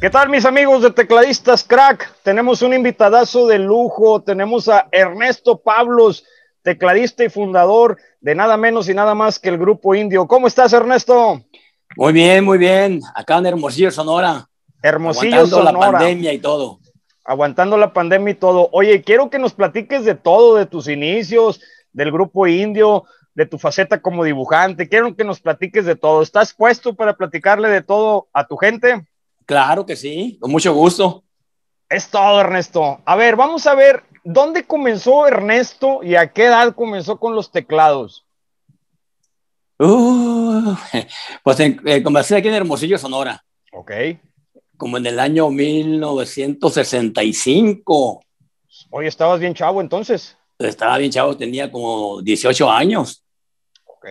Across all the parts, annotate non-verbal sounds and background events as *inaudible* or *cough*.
¿Qué tal mis amigos de Tecladistas Crack? Tenemos un invitadazo de lujo, tenemos a Ernesto Pablos, tecladista y fundador de nada menos y nada más que el Grupo Indio. ¿Cómo estás Ernesto? Muy bien, muy bien. Acá en Hermosillo, Sonora. Hermosillo, Aguantando la pandemia y todo. Aguantando la pandemia y todo. Oye, quiero que nos platiques de todo, de tus inicios, del Grupo Indio, de tu faceta como dibujante. Quiero que nos platiques de todo. ¿Estás puesto para platicarle de todo a tu gente? Claro que sí, con mucho gusto. Es todo, Ernesto. A ver, vamos a ver dónde comenzó Ernesto y a qué edad comenzó con los teclados. *laughs* pues eh, aquí en Hermosillo, Sonora. Ok. Como en el año 1965. Oye, estabas bien chavo entonces. Estaba bien chavo, tenía como 18 años. Ok.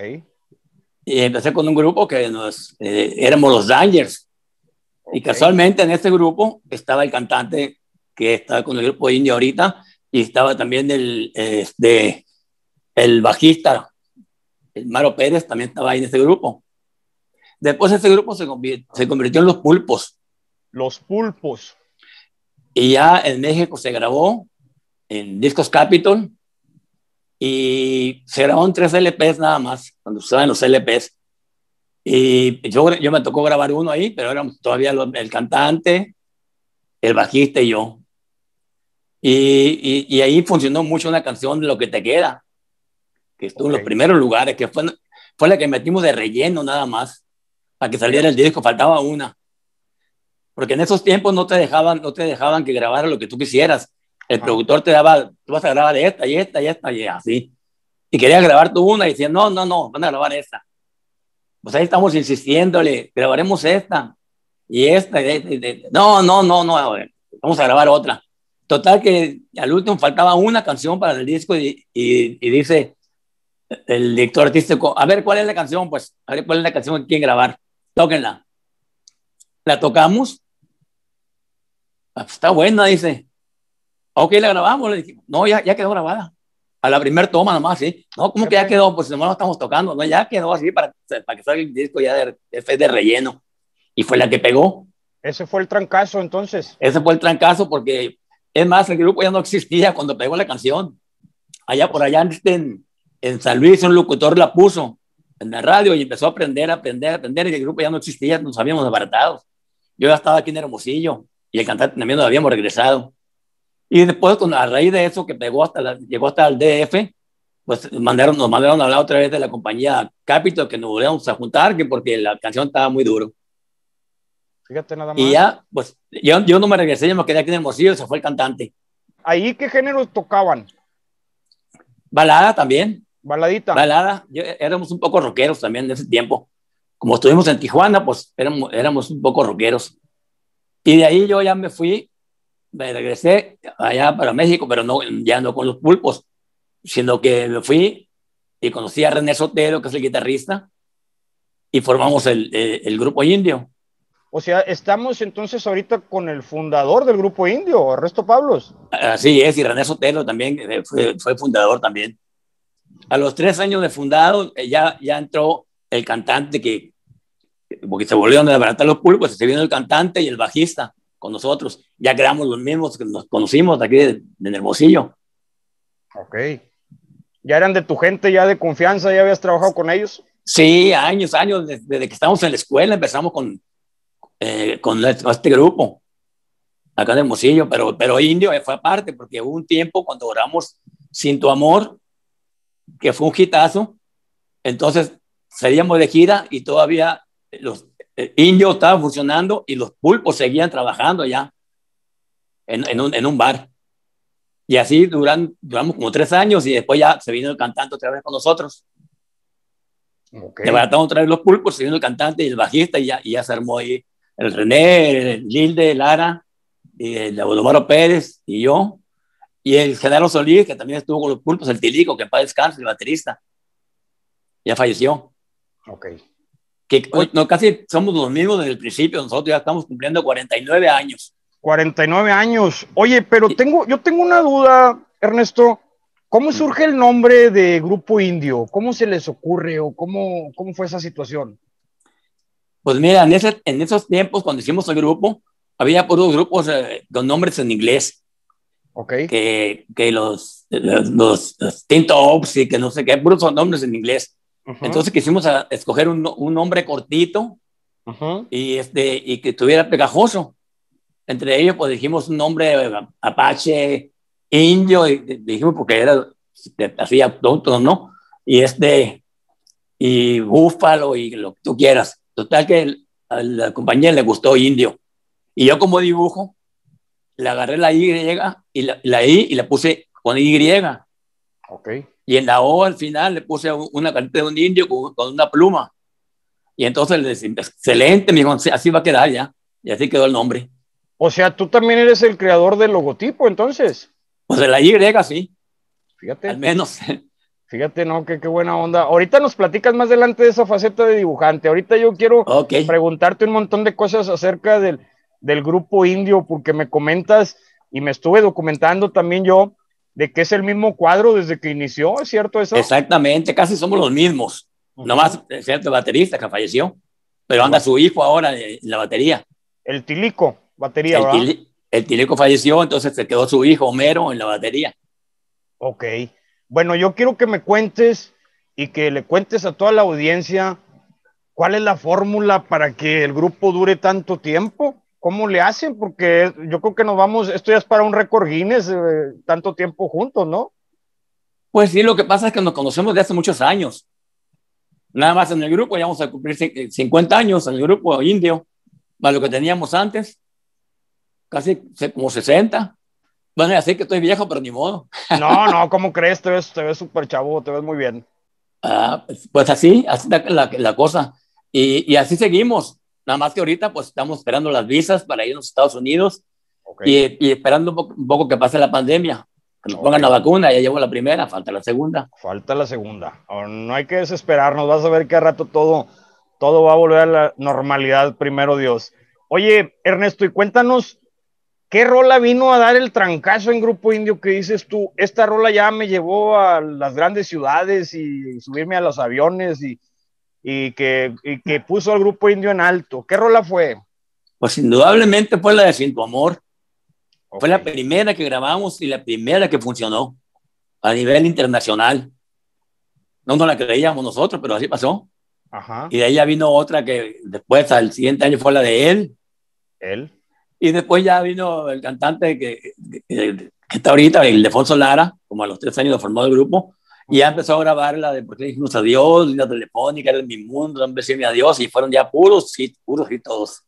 Y empecé con un grupo que nos, eh, éramos los Dangers. Y casualmente en ese grupo estaba el cantante que estaba con el grupo India ahorita y estaba también el, este, el bajista, el Maro Pérez, también estaba ahí en ese grupo. Después ese grupo se, convirtió, se en Los Pulpos. Los Pulpos. Y ya en México se grabó en Discos Capitol y se en tres LPs nada más, cuando usaban los LPs. Y yo, yo me tocó grabar uno ahí, pero éramos todavía el cantante, el bajista y yo. Y, y, ahí funcionó mucho una canción de Lo que te queda, que estuvo en los primeros lugares, que fue, fue la que metimos de relleno nada más, para que saliera el disco, faltaba una. Porque en esos tiempos no te dejaban, no te dejaban que grabara lo que tú quisieras. El ah. productor te daba, tú vas a grabar esta y esta y esta y así. Y querías grabar tú una y decían, no, no, no, van a grabar esta. Pues ahí estamos insistiéndole, grabaremos esta y esta. No, no, no, no, vamos a grabar otra. Total que al último faltaba una canción para el disco y, dice el director artístico, a ver cuál es la canción, pues, a ver cuál es la canción que quieren grabar, tóquenla. La tocamos, ah, pues, está buena, dice. Ok, la grabamos, le dijimos, no, ya quedó grabada a la primera toma nomás, ¿sí? No, ¿cómo que ya quedó? Pues no, no estamos tocando, ¿no? Ya quedó así para, que salga el disco ya de, de relleno. Y fue la que pegó. Ese fue el trancazo entonces. Ese fue el trancazo porque, es más, el grupo ya no existía cuando pegó la canción. Allá por allá en, en San Luis un locutor la puso en la radio y empezó a aprender, a aprender, a aprender y el grupo ya no existía, nos habíamos apartado. Yo ya estaba aquí en Hermosillo y el cantante también nos habíamos regresado. Y después, a raíz de eso, que pegó hasta llegó hasta el DF, pues mandaron, nos mandaron a hablar otra vez de la compañía Capital, que nos volvimos a juntar, que porque la canción estaba muy duro. Fíjate nada más. Y ya, pues yo, yo no me regresé, yo me quedé aquí en morcillo y se fue el cantante. ¿Ahí qué géneros tocaban? Balada también. Baladita. Balada. éramos un poco rockeros también en ese tiempo. Como estuvimos en Tijuana, pues éramos, éramos un poco rockeros. Y de ahí yo ya me fui me regresé allá para México, pero no, ya no con los pulpos, sino que me fui y conocí a René Sotero, que es el guitarrista, y formamos el, el, grupo indio. O sea, estamos entonces ahorita con el fundador del grupo indio, Ernesto Pablos. Así es, y René Sotero también eh, fue, fue, fundador también. A los tres años de fundado, eh, ya, ya entró el cantante que, porque se volvieron a levantar los pulpos, se vino el cantante y el bajista con nosotros. Ya creamos los mismos que nos conocimos aquí de, Hermosillo. Ok. ¿Ya eran de tu gente, ya de confianza, ya habías trabajado con ellos? Sí, años, años, desde, que estábamos en la escuela empezamos con, eh, este, con este grupo, acá en Hermosillo, pero, pero Indio eh, fue aparte, porque hubo un tiempo cuando oramos Sin Tu Amor, que fue un hitazo, entonces salíamos de gira y todavía los eh, indio estaba funcionando y los pulpos seguían trabajando allá en, un, bar. Y así duran, duramos como tres años y después ya se vino el cantante otra vez con nosotros. Okay. Levantamos otra vez los pulpos, se vino el cantante y el bajista y ya, y se armó ahí el René, el Lilde, Lara, y el Odomaro Pérez y yo. Y el General Solís, que también estuvo con los pulpos, el Tilico, que para descanso, el baterista. Ya falleció. Ok que no, casi somos los mismos desde el principio, nosotros ya estamos cumpliendo 49 años. 49 años. Oye, pero tengo, yo tengo una duda, Ernesto. ¿Cómo surge el nombre de Grupo Indio? ¿Cómo se les ocurre o cómo, cómo fue esa situación? Pues mira, en, en esos tiempos, cuando hicimos el grupo, había puros grupos eh, con nombres en inglés. Ok. Que, que los, los, y que no sé qué, puros son nombres en inglés. Entonces quisimos escoger un, un nombre cortito y, este, y que estuviera pegajoso. Entre ellos, pues dijimos un nombre apache, indio, y dijimos porque era así autóctono, ¿no? Y este, y búfalo y lo que tú quieras. Total que a la compañía le gustó indio. Y yo como dibujo, le agarré la Y y la, y la puse con Y. Okay. Y en la O al final le puse una carita de un indio con, una pluma. Y entonces le decimos excelente, me dijo, así va a quedar ya. Y así quedó el nombre. O sea, tú también eres el creador del logotipo, entonces. Pues de la Y, sí. Fíjate. Al menos. *laughs* Fíjate, no, qué, buena onda. Ahorita nos platicas más adelante de esa faceta de dibujante. Ahorita yo quiero preguntarte un montón de cosas acerca del, del grupo indio, porque me comentas y me estuve documentando también yo de que es el mismo cuadro desde que inició, ¿es cierto eso? Exactamente, casi somos los mismos. Nomás, es cierto, el baterista que falleció, pero anda su hijo ahora en la batería. El Tilico, batería, el ¿verdad? el Tilico falleció, entonces se quedó su hijo Homero en la batería. Ok. Bueno, yo quiero que me cuentes y que le cuentes a toda la audiencia cuál es la fórmula para que el grupo dure tanto tiempo cómo le hacen, porque yo creo que nos vamos, esto ya es para un récord Guinness, eh, tanto tiempo juntos, ¿no? Pues sí, lo que pasa es que nos conocemos de hace muchos años. Nada más en el grupo, ya vamos a cumplir 50 eh, años en el grupo indio, más lo que teníamos antes, casi como 60. Bueno, así que estoy viejo, pero ni modo. *laughs* No, no, ¿cómo crees? Te ves, te ves súper chavo, te ves muy bien. Ah, pues, pues así, así la, la, cosa. Y, y así seguimos Nada más que ahorita pues estamos esperando las visas para ir a los Estados Unidos y, esperando un poco, que pase la pandemia. Que nos pongan la vacuna, ya llevo la primera, falta la segunda. Falta la segunda. Oh, no hay que desesperarnos, vas a ver que a rato todo, todo va a volver a la normalidad, primero Dios. Oye, Ernesto, y cuéntanos, ¿qué rola vino a dar el trancazo en Grupo Indio que dices tú? Esta rola ya me llevó a las grandes ciudades y subirme a los aviones y y que, que puso al grupo indio en alto. ¿Qué rola fue? Pues indudablemente fue la de Sin tu amor. Fue la primera que grabamos y la primera que funcionó a nivel internacional. No nos la creíamos nosotros, pero así pasó. Y de ella vino otra que después, al siguiente año, fue la de él. Él. Y después ya vino el cantante que, que, está ahorita, el Defonso Lara, como a los tres años lo formó el grupo, y ya empezó a grabar la de porque dijimos adiós, la telefónica, era mi mundo, un beso mi adiós, y fueron ya puros sí puros y todos.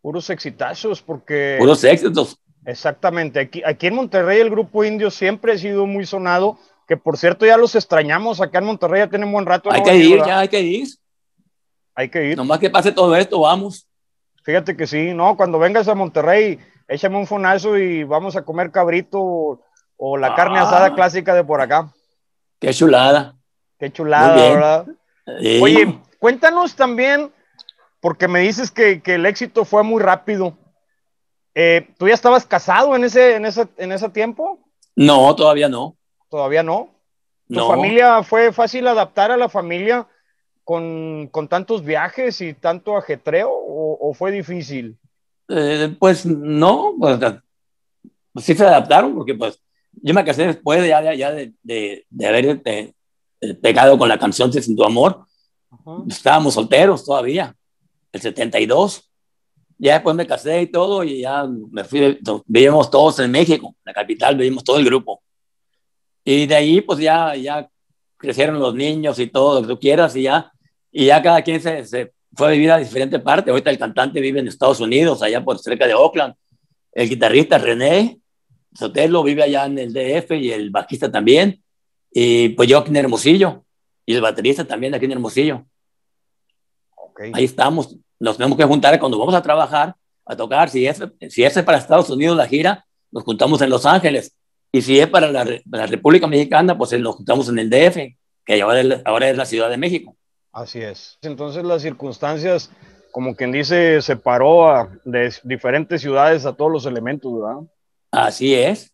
Puros exitazos, porque. Puros éxitos. Exactamente. Aquí, aquí en Monterrey el grupo indio siempre ha sido muy sonado, que por cierto ya los extrañamos. Acá en Monterrey ya tenemos buen rato. Hay que ir, ya hay que ir. Hay que ir. Nomás que pase todo esto, vamos. Fíjate que sí, no, cuando vengas a Monterrey, échame un fonazo y vamos a comer cabrito o, la carne ah. asada clásica de por acá. Qué chulada. Qué chulada, ¿verdad? Oye, cuéntanos también, porque me dices que, el éxito fue muy rápido. Eh, ¿Tú ya estabas casado en ese, en, tiempo? No, todavía no. ¿Todavía no? ¿Tu familia fue fácil adaptar a la familia con, tantos viajes y tanto ajetreo o, fue difícil? Eh, pues no, pues, sí se adaptaron porque pues yo me casé después de, ya, ya de, de, haber este, eh, pegado con la canción Sin tu amor. Estábamos solteros todavía, el 72. Ya después me casé y todo, y ya me fui, vivimos todos en México, la capital, vivimos todo el grupo. Y de ahí, pues ya, ya crecieron los niños y todo lo que tú quieras, y ya, y ya cada quien se, fue a vivir a diferentes partes. Ahorita el cantante vive en Estados Unidos, allá por cerca de Oakland. El guitarrista René Sotelo vive allá en el DF y el bajista también. Y pues yo aquí en Hermosillo. Y el baterista también aquí en Hermosillo. Okay. Ahí estamos. Nos tenemos que juntar cuando vamos a trabajar, a tocar. Si es, si es para Estados Unidos la gira, nos juntamos en Los Ángeles. Y si es para la, República Mexicana, pues eh, nos juntamos en el DF, que ahora es, ahora es la Ciudad de México. Así es. Entonces las circunstancias como quien dice, separó a, de diferentes ciudades a todos los elementos, ¿verdad? Así es.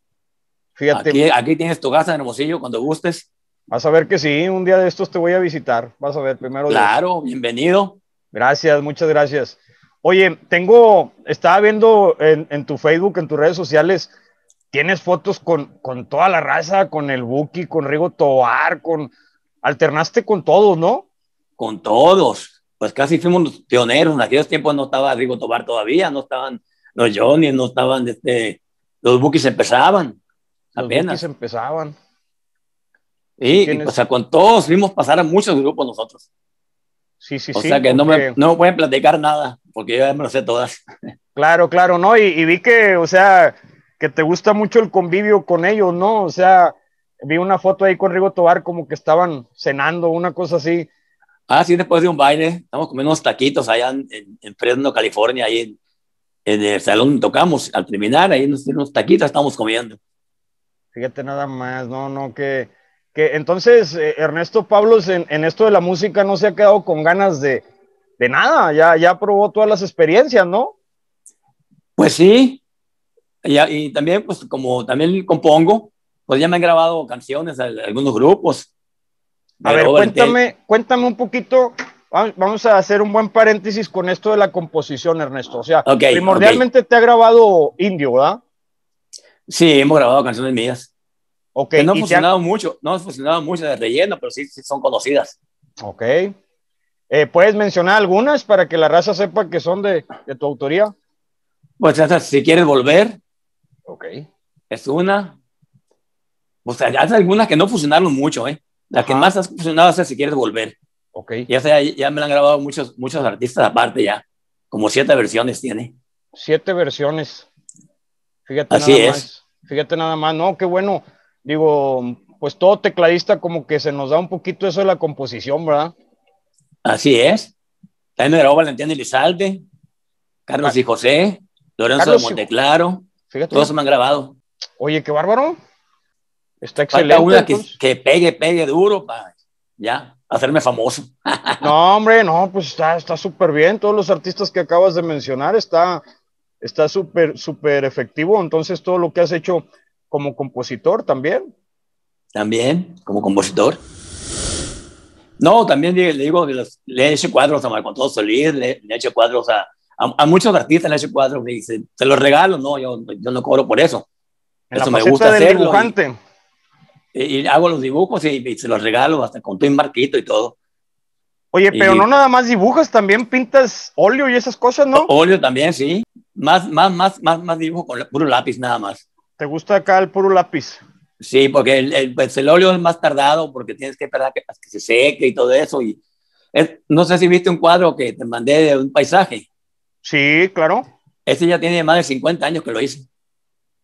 Fíjate. Aquí, tienes tu casa en Hermosillo cuando gustes. Vas a ver que sí, un día de estos te voy a visitar. Vas a ver primero. Claro, bienvenido. Gracias, muchas gracias. Oye, tengo, estaba viendo en, tu Facebook, en tus redes sociales, tienes fotos con, con toda la raza, con el Buki, con Rigo Tobar, con. Alternaste con todos, ¿no? Con todos. Pues casi fuimos pioneros. En aquellos tiempos no estaba Rigo Tobar todavía, no estaban los Johnny, no estaban este, los Bookies empezaban. apenas. empezaban. Y, o sea, con todos vimos pasar a muchos grupos nosotros. Sí, sí, sí. O sea que no, me, no pueden platicar nada, porque yo ya me lo sé todas. *laughs* Claro, claro, ¿no? Y, vi que, o sea, que te gusta mucho el convivio con ellos, ¿no? O sea, vi una foto ahí con Rigo Tobar como que estaban cenando, una cosa así. Ah, sí, después de un baile, estamos comiendo unos taquitos allá en, en Fresno, California, ahí en, en el salón tocamos, al terminar, ahí nos unos taquitos, estamos comiendo. Fíjate nada más, no, no, que, que entonces eh, Ernesto Pablos en, en, esto de la música no se ha quedado con ganas de, de nada, ya, ya probó todas las experiencias, ¿no? Pues sí, y, también, pues como también compongo, pues ya me han grabado canciones a, algunos grupos. A ver, cuéntame, cuéntame un poquito Vamos a hacer un buen paréntesis con esto de la composición, Ernesto. O sea, primordialmente te ha grabado Indio, ¿verdad? Sí, hemos grabado canciones mías. Okay, que no han funcionado mucho, no han funcionado mucho de relleno, pero sí, son conocidas. Ok. Eh, ¿Puedes mencionar algunas para que la raza sepa que son de, tu autoría? Pues si quieres volver. Ok. Es una. O sea, hay algunas que no funcionaron mucho, ¿eh? La que más has funcionado es si quieres volver. Ya, ya me la han grabado muchos, muchos artistas aparte ya, como siete versiones tiene. Siete versiones. Fíjate Así nada es. Más. Fíjate nada más, no, qué bueno. Digo, pues todo tecladista como que se nos da un poquito eso de la composición, ¿verdad? Así es. También me grabó Valentín Elizalde, Carlos y José, Lorenzo de Monteclaro. Fíjate. Todos me han grabado. Oye, qué bárbaro. Está excelente. que, pegue, pegue duro, pa. ya hacerme famoso. *laughs* No, hombre, no, pues está súper bien. Todos los artistas que acabas de mencionar está está súper súper efectivo. Entonces todo lo que has hecho como compositor también. También como compositor. No, también le digo le he hecho cuadros a Marco todos Solís, le, le, he hecho cuadros a, a, muchos artistas, le he hecho cuadros y se, los regalo, no, yo, yo no cobro por eso. eso me gusta del Dibujante y hago los dibujos y, se los regalo hasta con tu marquito y todo. Oye, pero no nada más dibujas, también pintas óleo y esas cosas, ¿no? Óleo también, sí. Más, más, más, más, más dibujo con puro lápiz nada más. ¿Te gusta acá el puro lápiz? Sí, porque el, el, pues, el óleo es más tardado porque tienes que esperar que, que se seque y todo eso. Y no sé si viste un cuadro que te mandé de un paisaje. Sí, claro. Ese ya tiene más de 50 años que lo hice.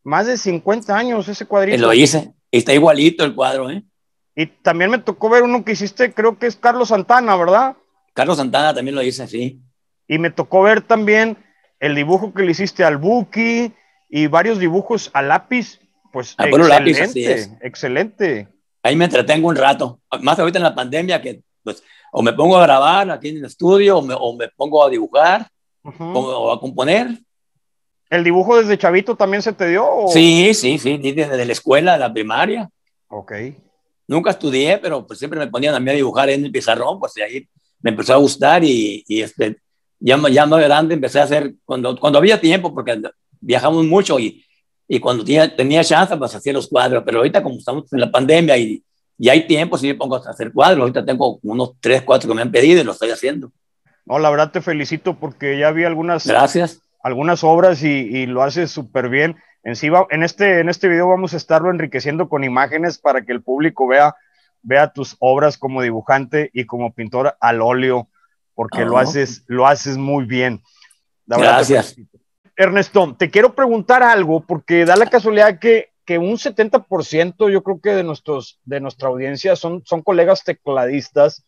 Más de 50 años ese cuadrito. Eh, lo hice, Está igualito el cuadro, ¿eh? Y también me tocó ver uno que hiciste, creo que es Carlos Santana, ¿verdad? Carlos Santana también lo hice, sí. Y me tocó ver también el dibujo que le hiciste al Buki y varios dibujos a lápiz. Pues excelente, ah, lápiz, así es. excelente. Ahí me entretengo un rato. Más ahorita en la pandemia que pues, o me pongo a grabar aquí en el estudio o me, pongo a dibujar o, a componer. ¿El dibujo desde chavito también se te dio? Sí, sí, sí, desde la escuela, la primaria. Ok. Nunca estudié, pero pues siempre me ponían a mí a dibujar en el pizarrón, pues ahí me empezó a gustar y, y este, ya, ya más grande empecé a hacer, cuando, cuando había tiempo, porque viajamos mucho y, y cuando tenía, tenía chance, pues hacía los cuadros, pero ahorita como estamos en la pandemia y, y hay tiempo, sí me pongo a hacer cuadros, ahorita tengo unos tres, cuatro que me han pedido y lo estoy haciendo. No, la verdad te felicito porque ya vi algunas... Gracias algunas obras y, lo haces súper bien. En, en, este, en este video vamos a estarlo enriqueciendo con imágenes para que el público vea, vea tus obras como dibujante y como pintor al óleo, porque lo, ah, haces, lo haces muy bien. Gracias. Ernesto, te quiero preguntar algo, porque da la casualidad que, que un 70% yo creo que de, nuestros, de nuestra audiencia son, son colegas tecladistas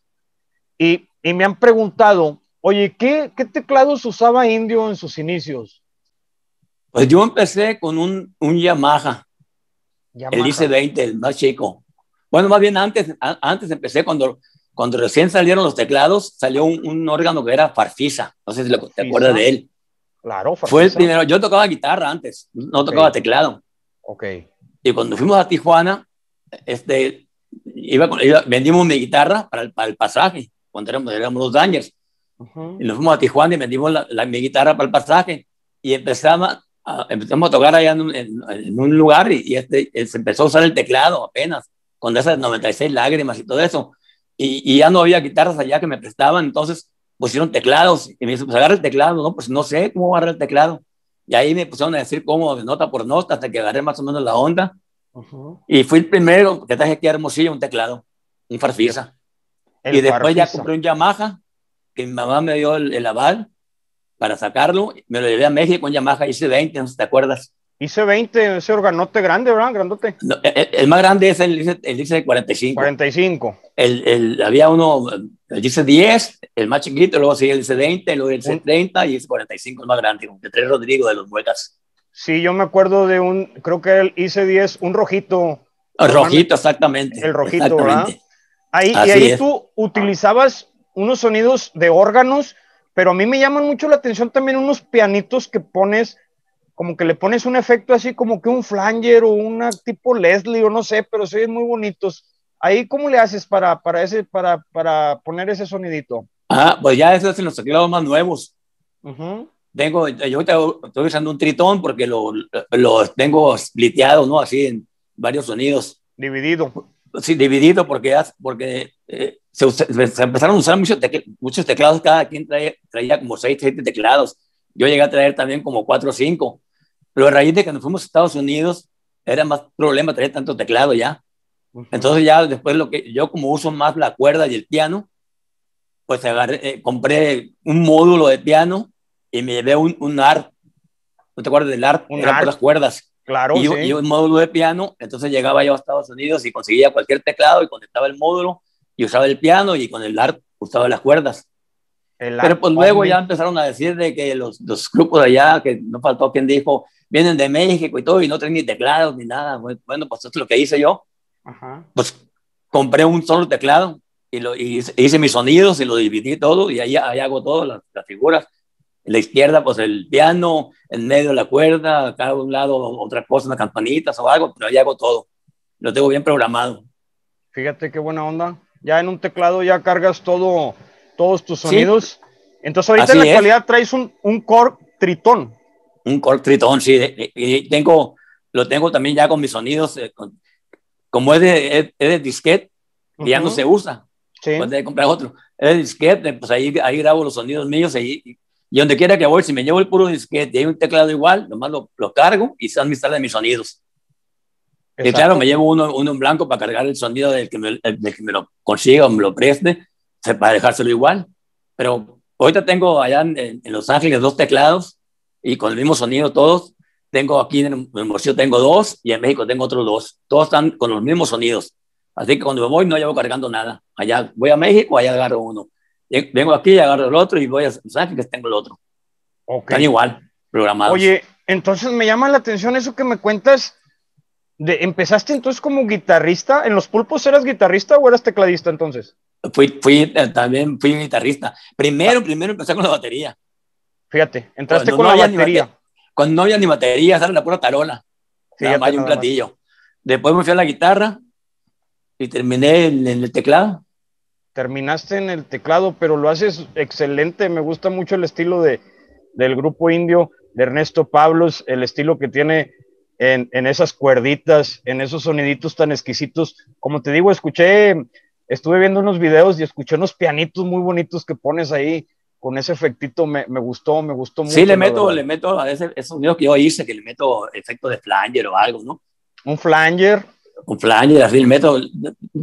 y, y me han preguntado Oye, ¿qué, teclados usaba Indio en sus inicios? Pues yo empecé con un, Yamaha, el IC20, el más chico. Bueno, más bien antes, antes empecé cuando, cuando recién salieron los teclados, salió un, órgano que era Farfisa, no sé si te acuerdas de él. Claro, Farfisa. Fue el primero, yo tocaba guitarra antes, no tocaba teclado. Ok. Y cuando fuimos a Tijuana, este, iba, vendimos mi guitarra para el, pasaje, cuando éramos, los Dangers. Y nos fuimos a Tijuana y vendimos la, mi guitarra para el pasaje y empezaba empezamos a tocar allá en un, lugar y, este, eh, se empezó a usar el teclado apenas, con esas 96 lágrimas y todo eso. Y, ya no había guitarras allá que me prestaban, entonces pusieron teclados y me dice, pues agarra el teclado, no, pues no sé cómo agarrar el teclado. Y ahí me pusieron a decir cómo, nota por nota, hasta que agarré más o menos la onda. Y fui el primero que traje aquí a Hermosillo un teclado, un farfisa. y después ya compré un Yamaha mi mamá me dio el, aval para sacarlo, me lo llevé a México en Yamaha IC20, no sé si te acuerdas. IC20, ese organote grande, ¿verdad? Grandote. E, e, el, más grande es el, el IC45. 45. había uno, el IC10, el más chiquito, luego sigue el IC20, luego el IC30 y el IC45, el más grande, de Tres Rodrigo de los Muecas. Sí, yo me acuerdo de un, creo que el IC10, un rojito. rojito, exactamente. El rojito, ¿verdad? Ahí, y ahí tú utilizabas unos sonidos de órganos, pero a mí me llaman mucho la atención también unos pianitos que pones, como que le pones un efecto así como que un flanger o una tipo Leslie o no sé, pero se muy bonitos. Ahí, ¿cómo le haces para, para, ese, para, para poner ese sonidito? Ah, pues ya eso es en los teclados más nuevos. Tengo, yo estoy usando un tritón porque los lo tengo spliteados, ¿no? Así en varios sonidos. Dividido. Sí, dividido porque, porque eh, se, empezaron a usar muchos, teclados, cada quien traía, traía como 6, 7 teclados. Yo llegué a traer también como cuatro o cinco pero a raíz de que nos fuimos a Estados Unidos era más problema traer tanto teclado ya. Entonces ya después lo que yo como uso más la cuerda y el piano, pues eh, compré un módulo de piano y me llevé un, un ARP. ¿No te acuerdas del ARP? Un las cuerdas. Claro, y un módulo de piano, entonces llegaba yo a Estados Unidos y conseguía cualquier teclado y conectaba el módulo y usaba el piano y con el arco usaba las cuerdas. Pero pues luego ya empezaron a decir de que los, grupos de allá, que no faltó quien dijo, vienen de México y todo, y no tienen ni teclados ni nada. Bueno, pues eso es lo que hice yo. Pues compré un solo teclado y, lo, hice, mis sonidos y lo dividí todo, y ahí, hago todas las, figuras. En la izquierda, pues el piano, en medio la cuerda, acá a un lado otra cosa, las campanitas o algo, pero ahí hago todo. Lo tengo bien programado. Fíjate qué buena onda. Ya en un teclado ya cargas todo, todos tus sonidos. Entonces ahorita en la actualidad traes un, un Tritón. Un Korg Tritón, sí. Y tengo, lo tengo también ya con mis sonidos. Eh, como es de, disquete, ya no se usa. Sí. Pues de comprar otro. Es de disquete, pues ahí, ahí grabo los sonidos míos y, donde quiera que voy, si me llevo el puro disquete y hay un teclado igual, nomás lo, lo cargo y se de mis sonidos. Y claro, me llevo uno, uno, en blanco para cargar el sonido del que me, lo consiga o me lo preste, para dejárselo igual. Pero ahorita tengo allá en, Los Ángeles dos teclados y con el mismo sonido todos. Tengo aquí en, el, tengo dos y en México tengo otros dos. Todos están con los mismos sonidos. Así que cuando me voy no llevo cargando nada. Allá voy a México, allá agarro uno. Vengo aquí, y agarro el otro y voy a Los Ángeles, tengo el otro. Están igual, programados. Oye, entonces me llama la atención eso que me cuentas ¿Empezaste entonces como guitarrista? ¿En los pulpos eras guitarrista o eras tecladista entonces? Fui, fui eh, también fui guitarrista. Primero, ah. primero empecé con la batería. Fíjate, entraste con la batería. batería. Cuando no había ni batería, era la pura tarola. nada más un platillo. Después me fui a la guitarra y terminé en, el teclado. Terminaste en el teclado, pero lo haces excelente. Me gusta mucho el estilo de, del grupo indio de Ernesto Pablos, el estilo que tiene en, esas cuerditas, en esos soniditos tan exquisitos. Como te digo, escuché, estuve viendo unos videos y escuché unos pianitos muy bonitos que pones ahí con ese efectito, me, gustó, me gustó mucho. Sí, le meto, le meto a ese esos que yo hice, que le meto efecto de flanger o algo, ¿no? Un flanger. Un flanger, así le meto,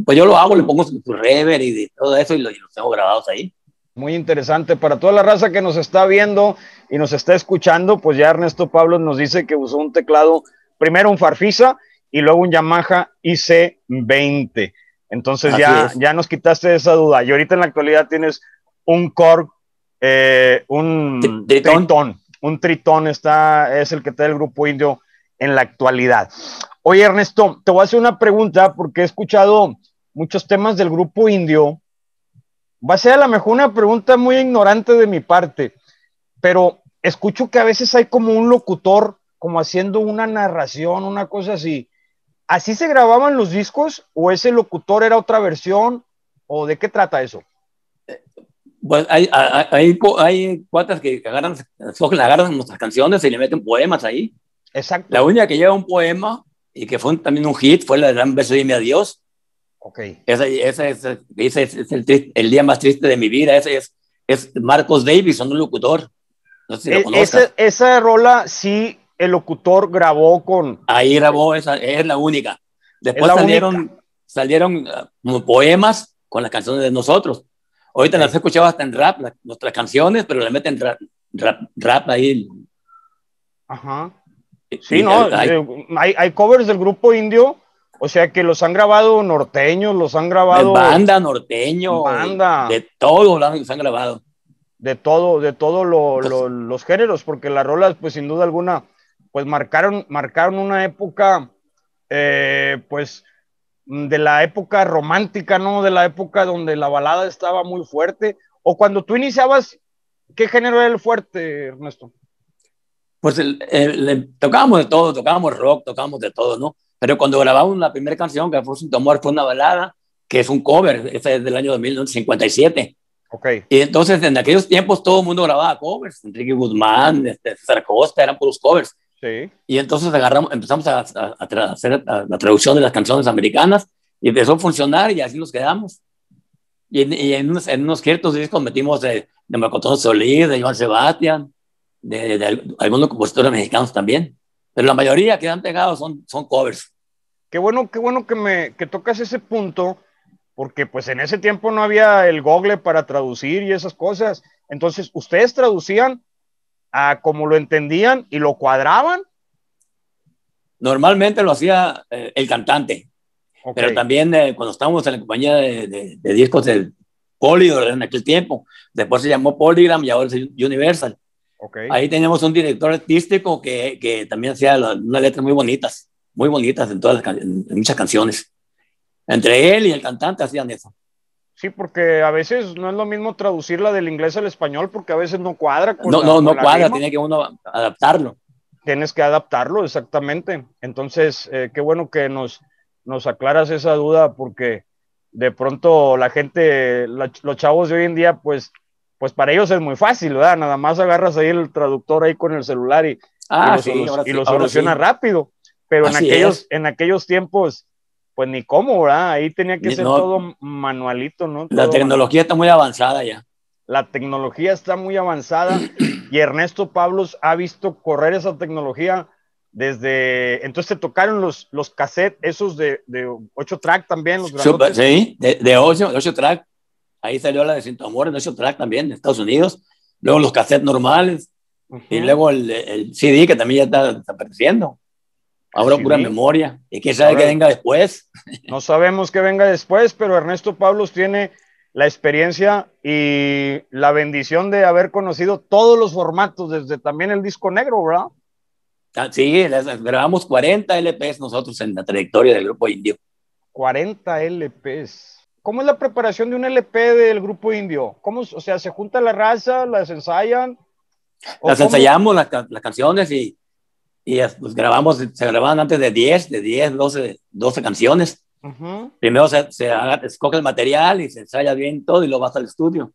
pues yo lo hago, le pongo su, reverb y todo eso y, los tengo grabados ahí. Muy interesante. Para toda la raza que nos está viendo y nos está escuchando, pues ya Ernesto Pablo nos dice que usó un teclado primero un Farfisa y luego un Yamaha IC20. Entonces ya, ya nos quitaste esa duda. Y ahorita en la actualidad tienes un Korg, eh, un ¿Tritón? Un Tritón está, es el que está el grupo indio en la actualidad. Oye, Ernesto, te voy a hacer una pregunta porque he escuchado muchos temas del grupo indio. Va a ser a lo mejor una pregunta muy ignorante de mi parte, pero escucho que a veces hay como un locutor como haciendo una narración, una cosa así. ¿Así se grababan los discos o ese locutor era otra versión o de qué trata eso? Eh, pues hay, hay, que agarran, agarran nuestras canciones y le meten poemas ahí. Exacto. La única que lleva un poema y que fue también un hit fue la gran beso y mi adiós. Ok. Ese, es el, día más triste de mi vida. Ese es, es Marcos Davis, un locutor. No sé si lo e, esa, esa rola sí el locutor grabó con. Ahí grabó, esa es la única. Después salieron, salieron ah, poemas con las canciones de nosotros. Ahorita sí. las escuchaba hasta en rap, nuestras canciones, pero le meten rap, rap, ahí. Ajá. Sí, no, eh, hay, hay, covers del grupo indio, o sea que los han grabado norteños, los han grabado. banda, norteño. Banda. De, todo los han grabado. De todo, de todos los géneros, porque las rolas, pues sin duda alguna, pues marcaron, marcaron una época, eh, pues de la época romántica, ¿no? De la época donde la balada estaba muy fuerte. O cuando tú iniciabas, ¿qué género era el fuerte, Ernesto? Pues tocábamos de todo, tocábamos rock, tocábamos de todo, ¿no? Pero cuando grabamos la primera canción, que fue Sin fue una balada, que es un cover, esa es del año 2057 ok Y entonces, en aquellos tiempos, todo el mundo grababa covers. Enrique Guzmán, este, César Costa, eran puros covers. Y entonces agarramos, empezamos a, hacer la traducción de las canciones americanas y empezó a funcionar y así nos quedamos. Y, en, unos, ciertos discos metimos de, de Solís, de Joan Sebastián, de, algunos compositores mexicanos también. Pero la mayoría que han pegado son, son covers. Qué bueno, qué bueno que me que tocas ese punto, porque pues en ese tiempo no había el Google para traducir y esas cosas. Entonces, ustedes traducían a como lo entendían y lo cuadraban? Normalmente lo hacía eh, el cantante, pero también eh, cuando estábamos en la compañía de, discos de discos Polydor en aquel tiempo, después se llamó Polygram y ahora es Universal. Ahí teníamos un director artístico que, también hacía unas letras muy bonitas, muy bonitas en, todas en muchas canciones. Entre él y el cantante hacían eso. Sí, porque a veces no es lo mismo traducirla del inglés al español porque a veces no cuadra. no, no, no cuadra, tiene que uno adaptarlo. Tienes que adaptarlo, exactamente. Entonces, eh, qué bueno que nos, nos aclaras esa duda porque de pronto la gente, los chavos de hoy en día, pues, pues para ellos es muy fácil, ¿verdad? Nada más agarras ahí el traductor ahí con el celular y, ah, lo, soluciona rápido. Pero en aquellos, en aquellos tiempos pues ni cómo, ¿verdad? Ahí tenía que ser todo manualito, ¿no? la tecnología está muy avanzada ya. La tecnología está muy avanzada y Ernesto Pablos ha visto correr esa tecnología desde. Entonces te tocaron los, los cassettes, esos de, de 8 track también, los Sí, de, de 8, track. Ahí salió la de Cinto Amor, en 8 track también, en Estados Unidos. Luego los cassettes normales. Y luego el, CD que también ya está apareciendo. Ahora pura memoria. ¿Y qué sabe que venga después? *laughs* No sabemos qué venga después, pero Ernesto Pablos tiene la experiencia y la bendición de haber conocido todos los formatos, desde también el disco negro, ¿verdad? Ah, sí, grabamos 40 LPs nosotros en la trayectoria del grupo indio. 40 LPs. ¿Cómo es la preparación de un LP del grupo indio? ¿Cómo, o sea, se junta la raza, las ensayan? Las ensayamos, las canciones y y pues grabamos, se grababan antes de 10, de 10, 12, 12 canciones. Primero se, se escoge el material y se ensaya bien todo y lo vas al estudio.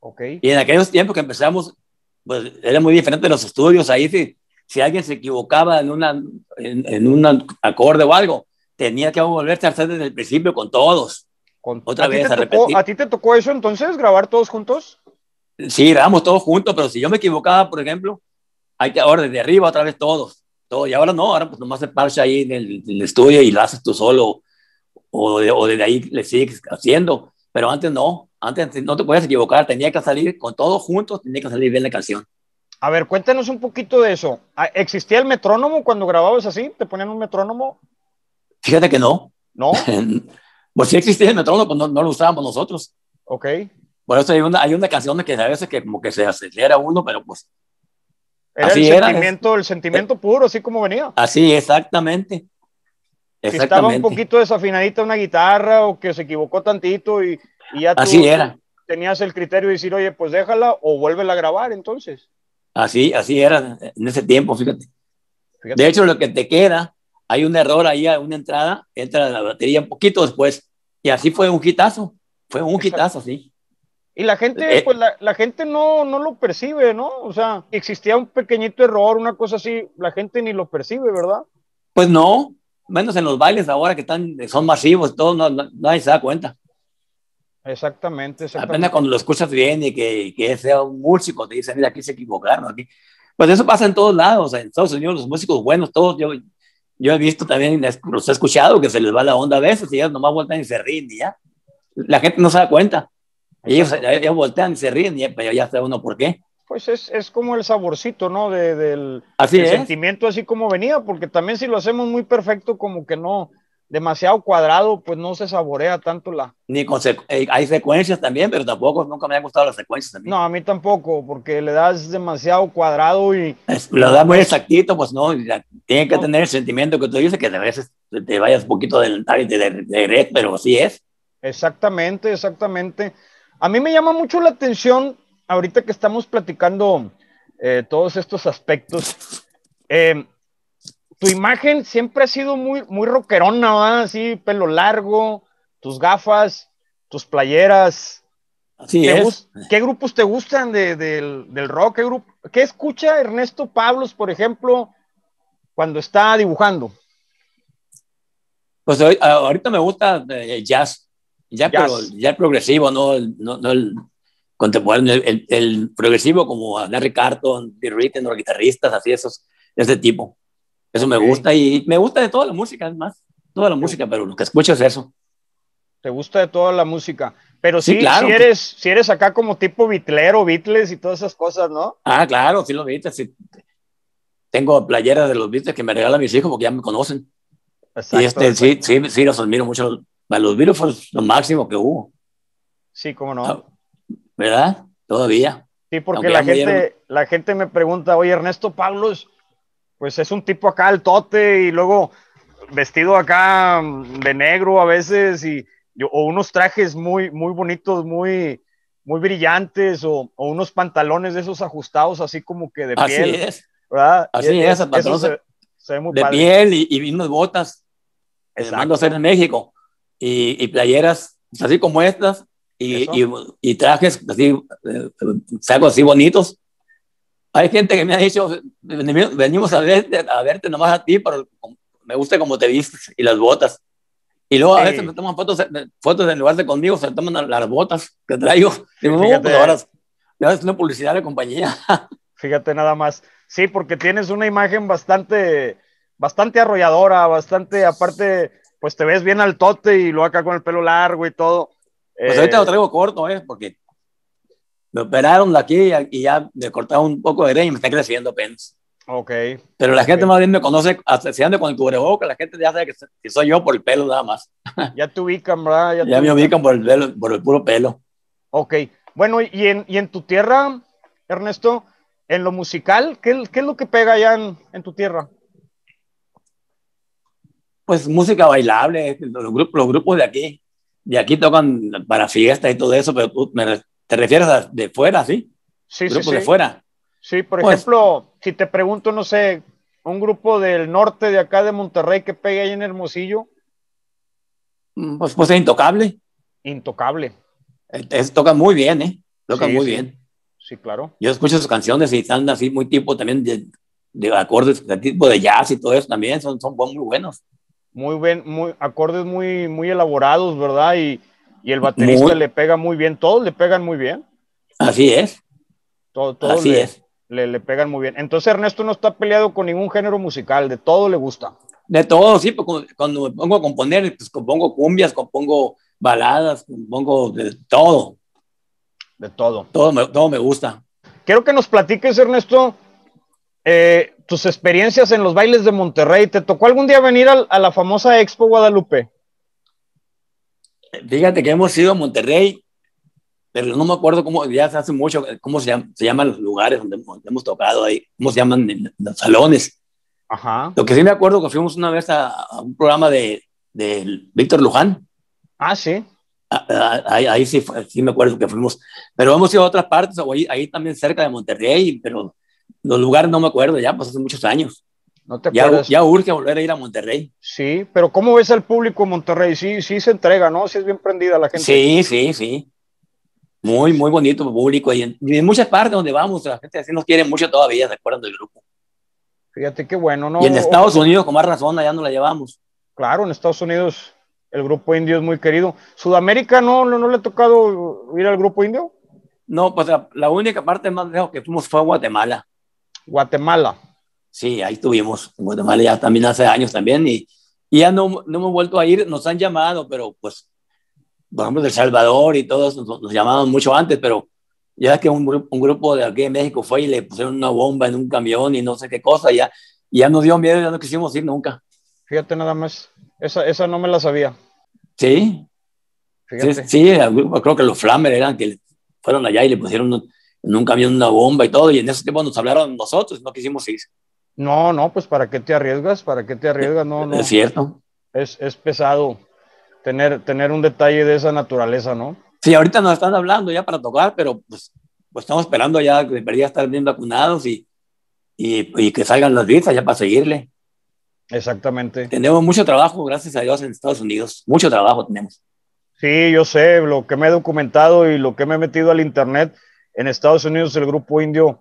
Okay. Y en aquellos tiempos que empezamos, pues era muy diferente de los estudios. Ahí si, si alguien se equivocaba en, una, en, un acorde o algo, tenía que volverse a hacer desde el principio con todos. Otra vez a ¿A ti te tocó eso entonces, grabar todos juntos? Sí, grabamos todos juntos, pero si yo me equivocaba, por ejemplo, hay que ahora desde arriba otra vez todos, todo. Y ahora no, ahora pues nomás se parche ahí en el, estudio y lo haces tú solo o, de, desde ahí le sigues haciendo. Pero antes no, antes no te podías equivocar, tenía que salir con todos juntos, tenía que salir bien la canción. A ver, cuéntanos un poquito de eso. Ah, ¿Existía el metrónomo cuando grababas así? ¿Te ponían un metrónomo? Fíjate que no. ¿No? *laughs* pues sí existía el metrónomo, pues no, lo usábamos nosotros. Ok. Por eso hay una, canción que a veces que como que se acelera uno, pero pues era el sentimiento, el sentimiento puro, así como venía. Así, exactamente. Si estaba un poquito desafinadita una guitarra o que se equivocó tantito y, ya tú así era. tenías el criterio de decir, oye, pues déjala o vuélvela a grabar entonces. Así, así era en ese tiempo, fíjate. De hecho, lo que te queda, hay un error ahí, una entrada, entra la batería un poquito después. Y así fue un hitazo, fue un jitazo sí. Y la gente, eh, pues la, gente no, lo percibe, ¿no? O sea, existía un pequeñito error, una cosa así, la gente ni lo percibe, ¿verdad? Pues no, menos en los bailes ahora que están, son masivos, todos no, nadie se da cuenta. Exactamente, exactamente. Apenas cuando lo escuchas bien y que, que sea un músico, te dicen, mira, aquí se equivocaron, aquí. Pues eso pasa en todos lados, en Estados Unidos los músicos buenos, todos, yo, yo he visto también, los he escuchado que se les va la onda a veces y ya nomás vuelven y se ríen y ya. La gente no se da cuenta. Y eh, ellos, voltean y se ríen, y, eh, pero ya sabe uno por qué. Pues es, es como el saborcito, ¿no? del así sentimiento así como venía, porque también si lo hacemos muy perfecto, como que no, demasiado cuadrado, pues no se saborea tanto la. Ni eh, hay secuencias también, pero tampoco nunca me han gustado las secuencias No, a mí tampoco, porque le das demasiado cuadrado y. lo das muy pues exactito, pues no, tiene que tener el sentimiento que tú dices, que a veces te vayas un poquito del de, de, red pero sí es. Exactamente, exactamente. A mí me llama mucho la atención, ahorita que estamos platicando eh, todos estos aspectos, em, tu imagen siempre ha sido muy, muy rockerona, así, pelo largo, tus gafas, tus playeras. Así es. ¿Qué grupos te gustan del, rock? ¿Qué, escucha Ernesto Pablos, por ejemplo, cuando está dibujando? Pues ahorita me gusta eh, jazz, ya, pero, ya el progresivo, no, no, no el contemporáneo, el, progresivo como Larry Carton, The Ritten, los guitarristas, así esos, ese tipo. Eso me gusta y me gusta de toda la música, es más, toda la música, pero lo que escucho es eso. Te gusta de toda la música, pero sí, claro. si, eres, si eres acá como tipo bitlero, Beatles y todas esas cosas, ¿no? Ah, claro, sí los Beatles, sí. Tengo playera de los Beatles que me regalan mis hijos porque ya me conocen. Exacto, y este, Sí, sí, sí, los admiro mucho los virus fue lo máximo que hubo. Sí, cómo no. Ah, ¿Verdad? Todavía. Sí, porque la gente, la gente me pregunta, oye, Ernesto Pablos, pues es un tipo acá al tote y luego vestido acá mm, de negro a veces y o unos trajes muy, muy bonitos, muy, muy brillantes o, unos pantalones de esos ajustados así como que de piel. Así es. ¿verdad? Así e, es, e, pantalones de piel y, y botas. Eh, Exacto. Mando ser en México y, playeras así como estas y, trajes así, eh, sacos así bonitos. Hay gente que me ha dicho, venimos a verte, nomás a ti, pero me gusta como te vistes y las botas. Y luego a veces me toman fotos, eh, fotos en lugar de conmigo, se toman las botas que traigo. Y fíjate, pues, es una publicidad de compañía. *laughs* Fíjate nada más. Sí, porque tienes una imagen bastante, bastante arrolladora, bastante, aparte, pues te ves bien al tote y lo acá con el pelo largo y todo. Pues ahorita lo eh, traigo corto, ¿eh? Porque me operaron de aquí y ya me cortaron un poco de greña y me está creciendo pens Ok. Pero la gente más bien me conoce, se cuando con el cubreboca, la gente ya sabe que, soy yo por el pelo nada más. *laughs* ya te ubican, ¿verdad? Ya, me ubican por el, pelo, por el puro pelo. Ok. Bueno, y en, y en tu tierra, Ernesto, en lo musical, ¿qué, es lo que pega allá en tu tierra? pues música bailable, los grupos, los grupos de aquí, de aquí tocan para fiestas y todo eso, pero tú te refieres a de fuera, ¿sí? Sí, sí, sí. de fuera. Sí, por pues ejemplo, si te pregunto, no sé, un grupo del norte de acá de Monterrey que pegue ahí en Hermosillo. Mm, pues, pues es intocable. Intocable. toca muy bien, ¿eh? Toca muy bien. Sí, claro. Yo escucho sus canciones y están así muy tipo también de, de acordes, de tipo de jazz y todo eso también, son, son muy buenos muy bien, muy, acordes muy, muy elaborados, ¿verdad? Y, el baterista le pega muy bien, todos le pegan muy bien. Así es. Todo, todo Así es. Le, pegan muy bien. Entonces Ernesto no está peleado con ningún género musical, de todo le gusta. De todo, sí, porque cuando me pongo a componer, pues compongo cumbias, compongo baladas, compongo de todo. De todo. Todo todo me gusta. Quiero que nos platiques, Ernesto, eh, tus experiencias en los bailes de Monterrey, ¿te tocó algún día venir a, la famosa Expo Guadalupe? Fíjate que hemos ido a Monterrey, pero no me acuerdo cómo, ya hace mucho, cómo se, llaman los lugares donde, hemos tocado ahí, cómo se llaman los salones. Ajá. Lo que sí me acuerdo que fuimos una vez a, un programa de, de Víctor Luján. Ah, sí. Ah, ah, ahí, sí, sí, me acuerdo que fuimos, pero hemos ido a otras partes, ahí también cerca de Monterrey, pero los lugares no me acuerdo ya, pues hace muchos años. No te ya, ya urge volver a ir a Monterrey. Sí, pero ¿cómo ves al público en Monterrey? Sí, sí se entrega, ¿no? Sí es bien prendida la gente. Sí, sí, sí. Muy, muy bonito público. Y en, muchas partes donde vamos, la gente así nos quiere mucho todavía, se acuerdan del grupo. Fíjate qué bueno, ¿no? Y en Estados Unidos, con más razón, allá no la llevamos. Claro, en Estados Unidos el grupo indio es muy querido. ¿Sudamérica no, no, le ha tocado ir al grupo indio? No, pues la única parte más lejos que fuimos fue a Guatemala. Guatemala. Sí, ahí estuvimos en Guatemala ya también hace años también y, ya no, no, hemos vuelto a ir, nos han llamado, pero pues, por ejemplo, El Salvador y todos nos, llamaban mucho antes, pero ya que un, grupo de aquí de México fue y le pusieron una bomba en un camión y no sé qué cosa, ya, ya nos dio miedo, ya no quisimos ir nunca. Fíjate nada más, esa, esa no me la sabía. Sí, sí, creo que los Flamers eran que fueron allá y le pusieron nunca un una bomba y todo, y en ese tiempo nos hablaron nosotros, no quisimos ir. No, no, pues ¿para qué te arriesgas? ¿Para qué te arriesgas? No, no. Es cierto. Es, pesado tener, tener un detalle de esa naturaleza, ¿no? Sí, ahorita nos están hablando ya para tocar, pero pues, pues estamos esperando ya que debería estar bien vacunados y, y, y que salgan las visas ya para seguirle. Exactamente. Tenemos mucho trabajo, gracias a Dios, en Estados Unidos. Mucho trabajo tenemos. Sí, yo sé, lo que me he documentado y lo que me he metido al Internet, en Estados Unidos el grupo indio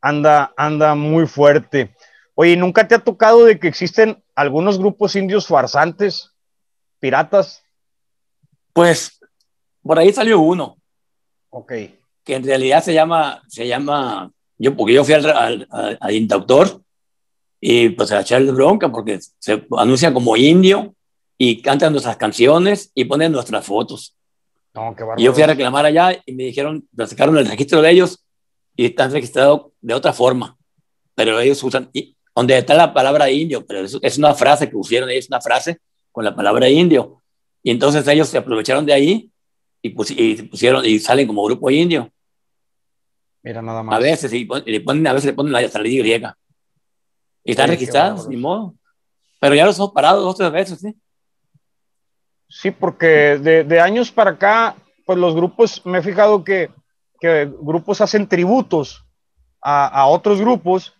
anda, anda muy fuerte. Oye, ¿nunca te ha tocado de que existen algunos grupos indios farsantes, piratas? Pues por ahí salió uno. Ok. Que en realidad se llama, se llama, yo, porque yo fui al, al, y pues a echarle bronca porque se anuncia como indio y cantan nuestras canciones y ponen nuestras fotos y yo fui a reclamar allá y me dijeron, me sacaron el registro de ellos y están registrados de otra forma. Pero ellos usan, y, donde está la palabra indio, pero es, una frase que pusieron ellos, una frase con la palabra indio. Y entonces ellos se aprovecharon de ahí y, pusieron y salen como grupo indio. Mira, nada más. A veces, y le ponen, a veces le ponen la salida griega. Y están registrados, ni modo. Pero ya los hemos parado dos o tres veces, ¿sí? Sí, porque de, años para acá, pues los grupos, me he fijado que, grupos hacen tributos a, otros grupos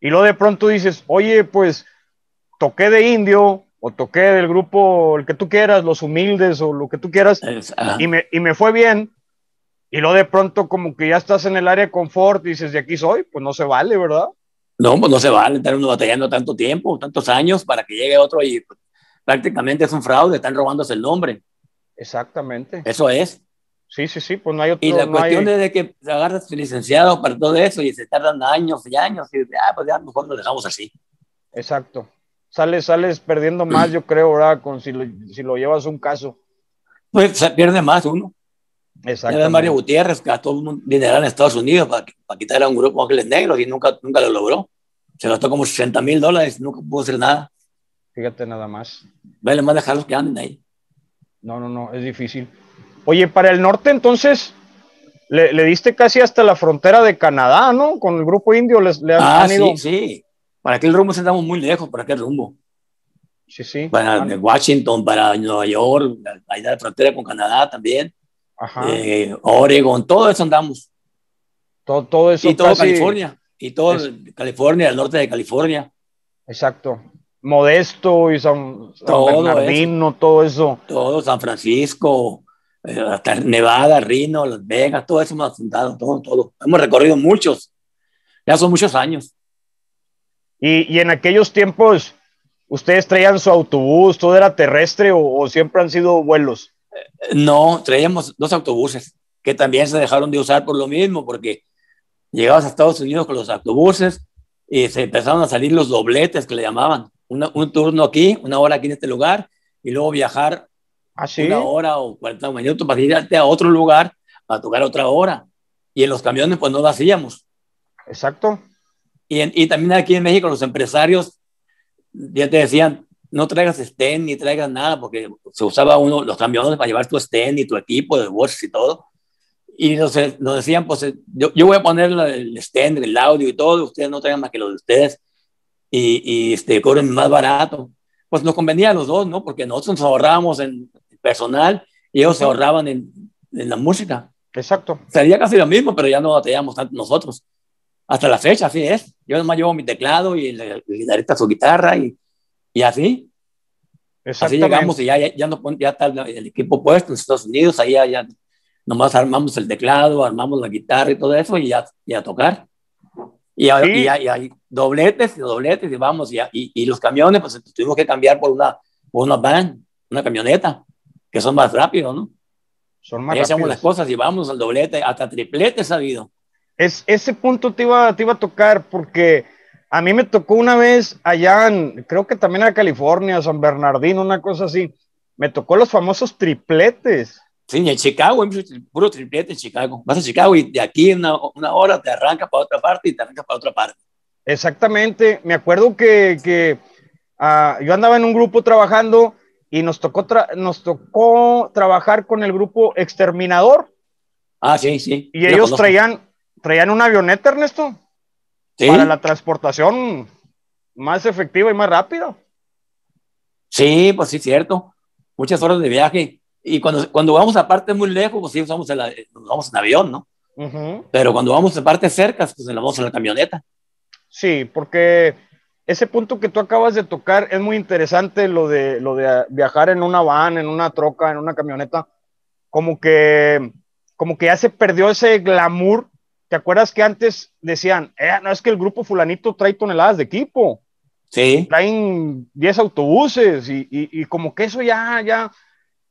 y luego de pronto dices, oye, pues toqué de indio o toqué del grupo, el que tú quieras, los humildes o lo que tú quieras, y me, fue bien, y luego de pronto como que ya estás en el área de confort y dices, de aquí soy, pues no se vale, ¿verdad? No, pues no se vale estar uno batallando tanto tiempo, tantos años para que llegue otro y pues, prácticamente es un fraude, están robándose el nombre. Exactamente. Eso es. Sí, sí, sí, pues no hay otro. Y la cuestión hay... es de que agarras licenciado para todo eso y se tardan años y años y ah, pues ya mejor lo dejamos así. Exacto. Sales, sales perdiendo más, yo creo, ahora Con si lo, si lo llevas un caso. Pues se pierde más uno. Exacto. Mario Gutiérrez gastó un dinero en Estados Unidos para, para quitar a un grupo de ángeles negros y nunca, nunca lo logró. Se gastó como 60 mil dólares, nunca pudo hacer nada. Fíjate nada más. Vale, más dejarlos que anden ahí. No, no, no, es difícil. Oye, para el norte entonces, le, diste casi hasta la frontera de Canadá, ¿no? Con el grupo indio les, le han ah, ido... sí, sí. Para el rumbo andamos muy lejos, para el rumbo. Sí, sí. Para ah. Washington, para Nueva York, ahí la frontera con Canadá también. Ajá. Eh, Oregon, todo eso andamos. Todo, todo eso. Y todo California. Y todo California, el norte de California. Exacto. Modesto y San, todo eso. todo eso. San Francisco, eh, hasta Nevada, Rino, Las Vegas, todo eso hemos fundado, todo, todo. Hemos recorrido muchos, ya son muchos años. Y, en aquellos tiempos, ¿ustedes traían su autobús, todo era terrestre o, o siempre han sido vuelos? Eh, no, traíamos dos autobuses que también se dejaron de usar por lo mismo, porque llegabas a Estados Unidos con los autobuses y se empezaron a salir los dobletes que le llamaban un turno aquí, una hora aquí en este lugar, y luego viajar ¿Ah, una hora o 40 minutos para irte a otro lugar a tocar otra hora. Y en los camiones pues no lo hacíamos. Exacto. Y, y también aquí en México los empresarios ya te decían, no traigas estén ni traigas nada, porque se usaba uno, los camiones para llevar tu estén y tu equipo de voz y todo. Y nos, decían, pues eh, yo, voy a poner el estén, el audio y todo, ustedes no traigan más que lo de ustedes y, este, cobren más barato. Pues nos convenía a los dos, ¿no? Porque nosotros nos ahorrábamos en personal y ellos se ahorraban en, en la música. Exacto. Sería casi lo mismo, pero ya no batallamos tanto nosotros. Hasta la fecha, así es. Yo nomás llevo mi teclado y el guitarrista su guitarra y, y así. Así llegamos y ya, ya, no, está el equipo puesto en Estados Unidos, ahí ya, nomás armamos el teclado, armamos la guitarra y todo eso y ya, tocar. Y, hay, dobletes y dobletes y vamos, y, y, los camiones, pues tuvimos que cambiar por una, una van, una camioneta, que son más rápidos, ¿no? Son más y hacemos las cosas y vamos al doblete, hasta triplete ha habido. Es, ese punto te iba, te a tocar porque a mí me tocó una vez allá, creo que también a California, San Bernardino, una cosa así, me tocó los famosos tripletes. Sí, en Chicago, puro triplete en Chicago. Vas a Chicago y de aquí una, una hora te arrancas para otra parte y te arrancas para otra parte. Exactamente. Me acuerdo que, ah, yo andaba en un grupo trabajando y nos tocó, nos tocó trabajar con el grupo Exterminador. Ah, sí, sí. Y ellos traían, traían una avioneta, Ernesto, para la transportación más efectiva y más rápida. Sí, pues sí, cierto. Muchas horas de viaje. Y cuando, cuando vamos a partes muy lejos, pues sí, vamos, en vamos en avión, ¿no? Pero cuando vamos a partes cercas, pues nos vamos en la camioneta. Sí, porque ese punto que tú acabas de tocar es muy interesante, lo de, lo de ah, viajar en una van, en una troca, en una camioneta, como que, como que ya se perdió ese glamour. ¿Te acuerdas que antes decían, eh, no es que el grupo fulanito trae toneladas de equipo? Sí. Traen 10 autobuses y, y, y, como que eso ya, ya,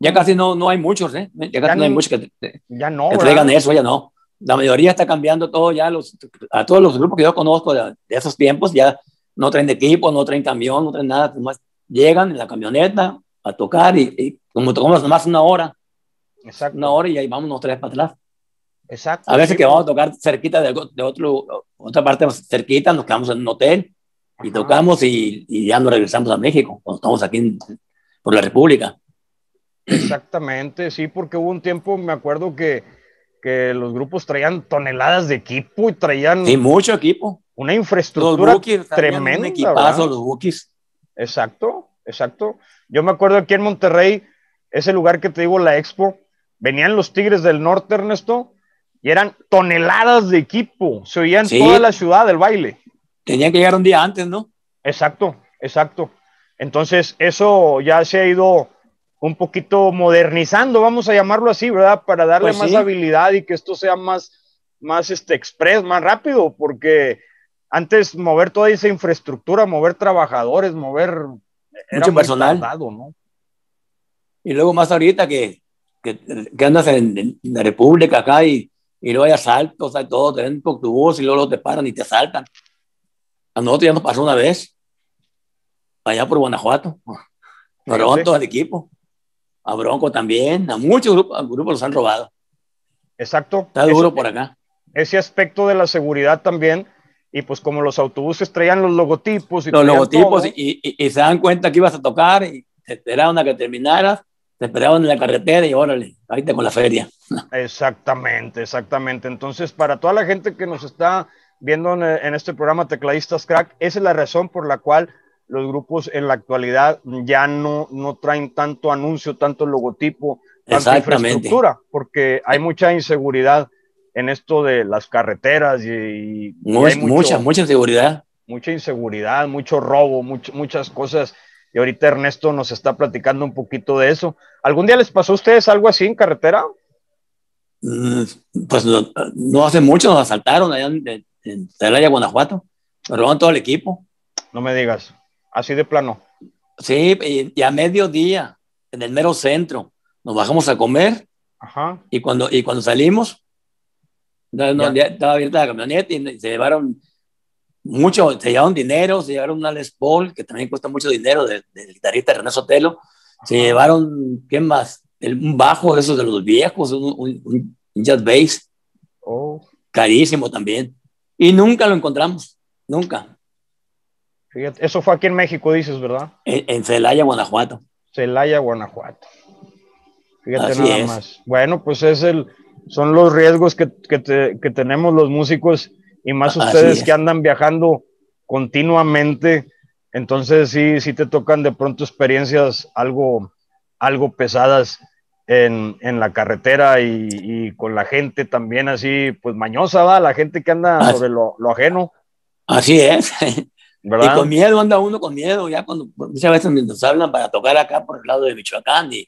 ya casi no, no hay muchos, ¿eh? Ya casi no, hay muchos que, ya no, traigan eso, ya no. La mayoría está cambiando todo, ya los, a todos los grupos que yo conozco de, esos tiempos, ya no traen de equipo, no traen camión, no traen nada, más llegan en la camioneta a tocar y, como tocamos más una hora, Exacto. una hora y ahí vamos unos tres para atrás. Exacto. A veces que vamos pues. a tocar cerquita de, otro, otra parte cerquita, nos quedamos en un hotel y tocamos y, ya nos regresamos a México, cuando estamos aquí por la República. Exactamente, sí, porque hubo un tiempo, me acuerdo que, los grupos traían toneladas de equipo y traían... Sí, mucho equipo. Una infraestructura tremenda. los bookies. Exacto, exacto. Yo me acuerdo aquí en Monterrey, ese lugar que te digo, la Expo, venían los Tigres del Norte, Ernesto, y eran toneladas de equipo. Se oían toda la ciudad del baile. Tenían que llegar un día antes, ¿no? Exacto, exacto. Entonces, eso ya se ha ido un poquito modernizando, vamos a llamarlo así, ¿verdad? Para darle pues más habilidad y que esto sea más, más este, express, más rápido, porque antes mover toda esa infraestructura, mover trabajadores, mover... Mucho personal. ¿no? Y luego más ahorita que, que, andas en, la República acá y, y luego hay asaltos, hay todo, te ven por tu voz y luego te paran y te asaltan. A nosotros ya nos pasó una vez, allá por Guanajuato, todo el equipo a Bronco también, a muchos grupos, los han robado. Exacto. Está duro por acá. Ese aspecto de la seguridad también, y pues como los autobuses traían los logotipos. Y los logotipos y, se dan cuenta que ibas a tocar y te esperaban a que terminaras, te esperaban en la carretera y órale, ahí te con la feria. *laughs* Exactamente, exactamente. Entonces, para toda la gente que nos está viendo en este programa Tecladistas Crack, esa es la razón por la cual los grupos en la actualidad ya no, no traen tanto anuncio, tanto logotipo, tanta infraestructura, porque hay mucha inseguridad en esto de las carreteras y, mucha, mucha inseguridad. Mucha inseguridad, mucho robo, muchas cosas. Y ahorita Ernesto nos está platicando un poquito de eso. ¿Algún día les pasó a ustedes algo así en carretera? Mm, pues no, hace mucho nos asaltaron allá en, área Guanajuato. Nos robaron todo el equipo. No me digas. Así de plano. Sí, y, a mediodía, en el mero centro, nos bajamos a comer. Y cuando, y cuando salimos, estaba abierta la camioneta y se llevaron mucho, se llevaron dinero, se llevaron una Les Paul, que también cuesta mucho dinero, del de, guitarrista René Sotelo. Se llevaron, ¿qué más? un bajo, de esos de los viejos, un, jazz bass. Oh. Carísimo también. Y nunca lo encontramos, nunca eso fue aquí en México, dices, ¿verdad? En Celaya, Guanajuato. Celaya, Guanajuato. Así es. Bueno, pues es el, son los riesgos que, tenemos los músicos y más ustedes que andan viajando continuamente. Entonces sí, sí te tocan de pronto experiencias algo, algo pesadas en, la carretera y, con la gente también así, pues mañosa va, la gente que anda sobre lo, lo, ajeno. Así es. *laughs* Y con miedo anda uno con miedo, ya cuando muchas veces nos hablan para tocar acá por el lado de Michoacán y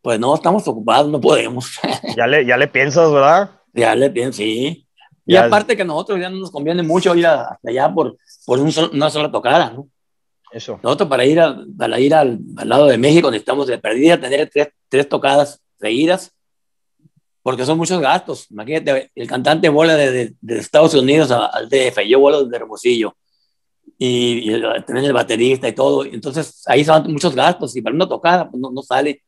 pues no, estamos ocupados, no podemos. *laughs* ya, le, ya le piensas, ¿verdad? Ya le pienso, sí. y aparte que a nosotros ya no nos conviene mucho ir hasta allá por, por una sola tocada, ¿no? Eso. Nosotros para ir, a, para ir al, lado de México necesitamos de perdida tener tres, tres tocadas seguidas porque son muchos gastos. Imagínate, el cantante vuela de Estados Unidos al DF, yo vuelo desde Hermosillo y, tener el baterista y todo. Entonces ahí salen muchos gastos y para una tocada pues, no, no sale.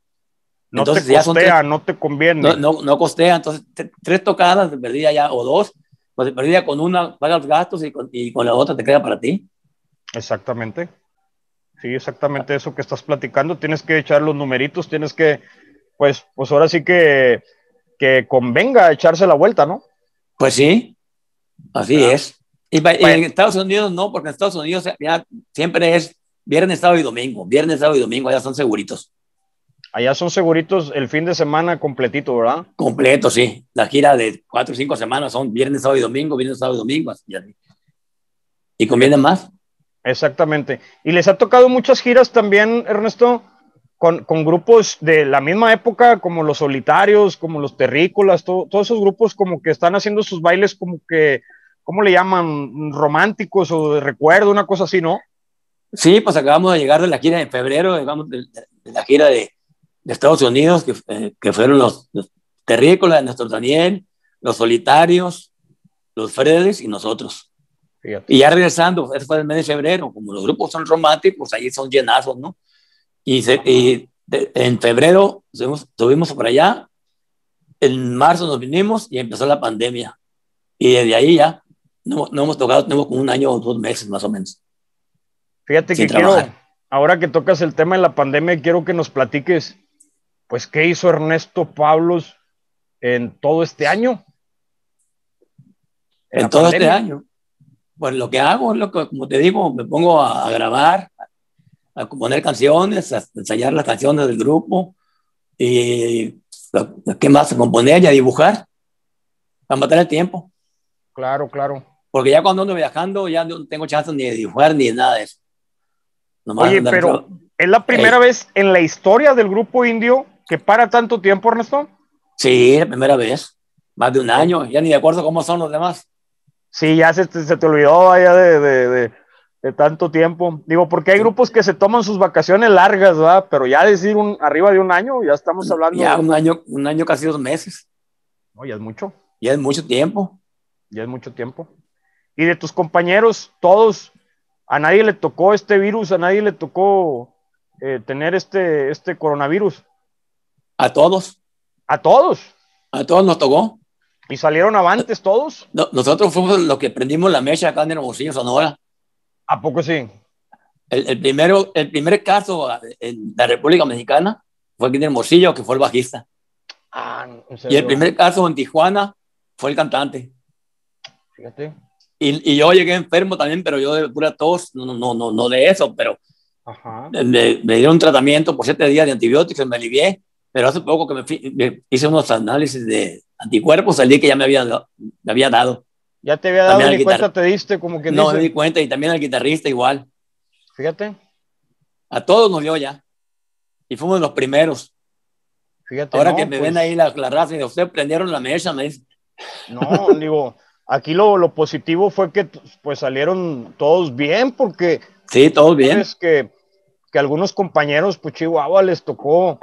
No te costea, no te conviene. No, no, costea, entonces tres tocadas de perdida ya o dos, pues perdida con una pagas los gastos y con, la otra te queda para ti. Exactamente. Sí, exactamente eso que estás platicando. Tienes que echar los numeritos, tienes que, pues, pues ahora sí que, que convenga echarse la vuelta, ¿no? Pues sí, así es. Y, en Estados Unidos no, porque en Estados Unidos ya siempre es viernes, sábado y domingo. Viernes, sábado y domingo, allá son seguritos. Allá son seguritos el fin de semana completito, ¿verdad? Completo, sí. La gira de cuatro o cinco semanas son viernes, sábado y domingo, viernes, sábado y domingo. ¿Y conviene más? Exactamente. Y les ha tocado muchas giras también, Ernesto, con, con, grupos de la misma época, como los solitarios, como los terrícolas, todos esos grupos como que están haciendo sus bailes como que ¿cómo le llaman? Románticos o de recuerdo, una cosa así, ¿no? Sí, pues acabamos de llegar de la gira en febrero, digamos, eh, de, la gira de, Estados Unidos, que, eh, que fueron los, Terrícolas nuestro Daniel, los Solitarios, los Fredes y nosotros. Y ya regresando, eso fue el mes de febrero, como los grupos son románticos, ahí son llenazos, ¿no? Y, en febrero estuvimos por allá, en marzo nos vinimos y empezó la pandemia. Y desde ahí ya no, no hemos tocado, tenemos como un año o dos meses más o menos. Fíjate que quiero, ahora que tocas el tema de la pandemia, quiero que nos platiques, pues, ¿qué hizo Ernesto Pablos en todo este año? En, todo este año. Pues lo que hago lo que, como te digo, me pongo a, grabar, a componer canciones, a ensayar las canciones del grupo y qué más, a componer y a dibujar, a matar el tiempo. Claro, claro. Porque ya cuando ando viajando, ya no tengo chance ni de dibujar ni de nada de eso. Oye, pero ¿es la primera vez en la historia del grupo indio que para tanto tiempo, Ernesto? Sí, la primera vez. Más de un año. Ya ni de acuerdo cómo son los demás. Sí, ya se, te olvidó allá de, tanto tiempo. Digo, porque hay grupos que se toman sus vacaciones largas, ¿verdad? Pero ya decir un, arriba de un año, ya estamos hablando. Ya un año, un año casi dos meses. No, ya es mucho. Ya es mucho tiempo. Ya es mucho tiempo y de tus compañeros, todos, a nadie le tocó este virus, a nadie le tocó eh, tener este, este coronavirus. A todos. A todos. A todos nos tocó. ¿Y salieron avantes todos? nosotros fuimos los que prendimos la mecha acá en Hermosillo, Sonora. ¿A poco sí? El, el, primero, el primer caso en la República Mexicana fue aquí en Hermosillo, que fue el bajista. Ah, y el primer caso en Tijuana fue el cantante. Fíjate. Y, yo llegué enfermo también, pero yo de pura tos, no, no, no, no de eso, pero me dieron un tratamiento por siete días de antibióticos, me alivié, pero hace poco que me, hice unos análisis de anticuerpos, salí que ya me había, me había dado. Ya te había dado ni cuenta, te diste como que... No, me di cuenta y también al guitarrista igual. Fíjate. A todos nos dio ya. Y fuimos los primeros. Fíjate, Ahora que me ven pues. ahí la, raza y de ustedes prendieron la mesa, me dice. No, digo, Aquí lo, positivo fue que pues salieron todos bien, porque... Sí, todos bien. Es que, algunos compañeros, pues Chihuahua les tocó...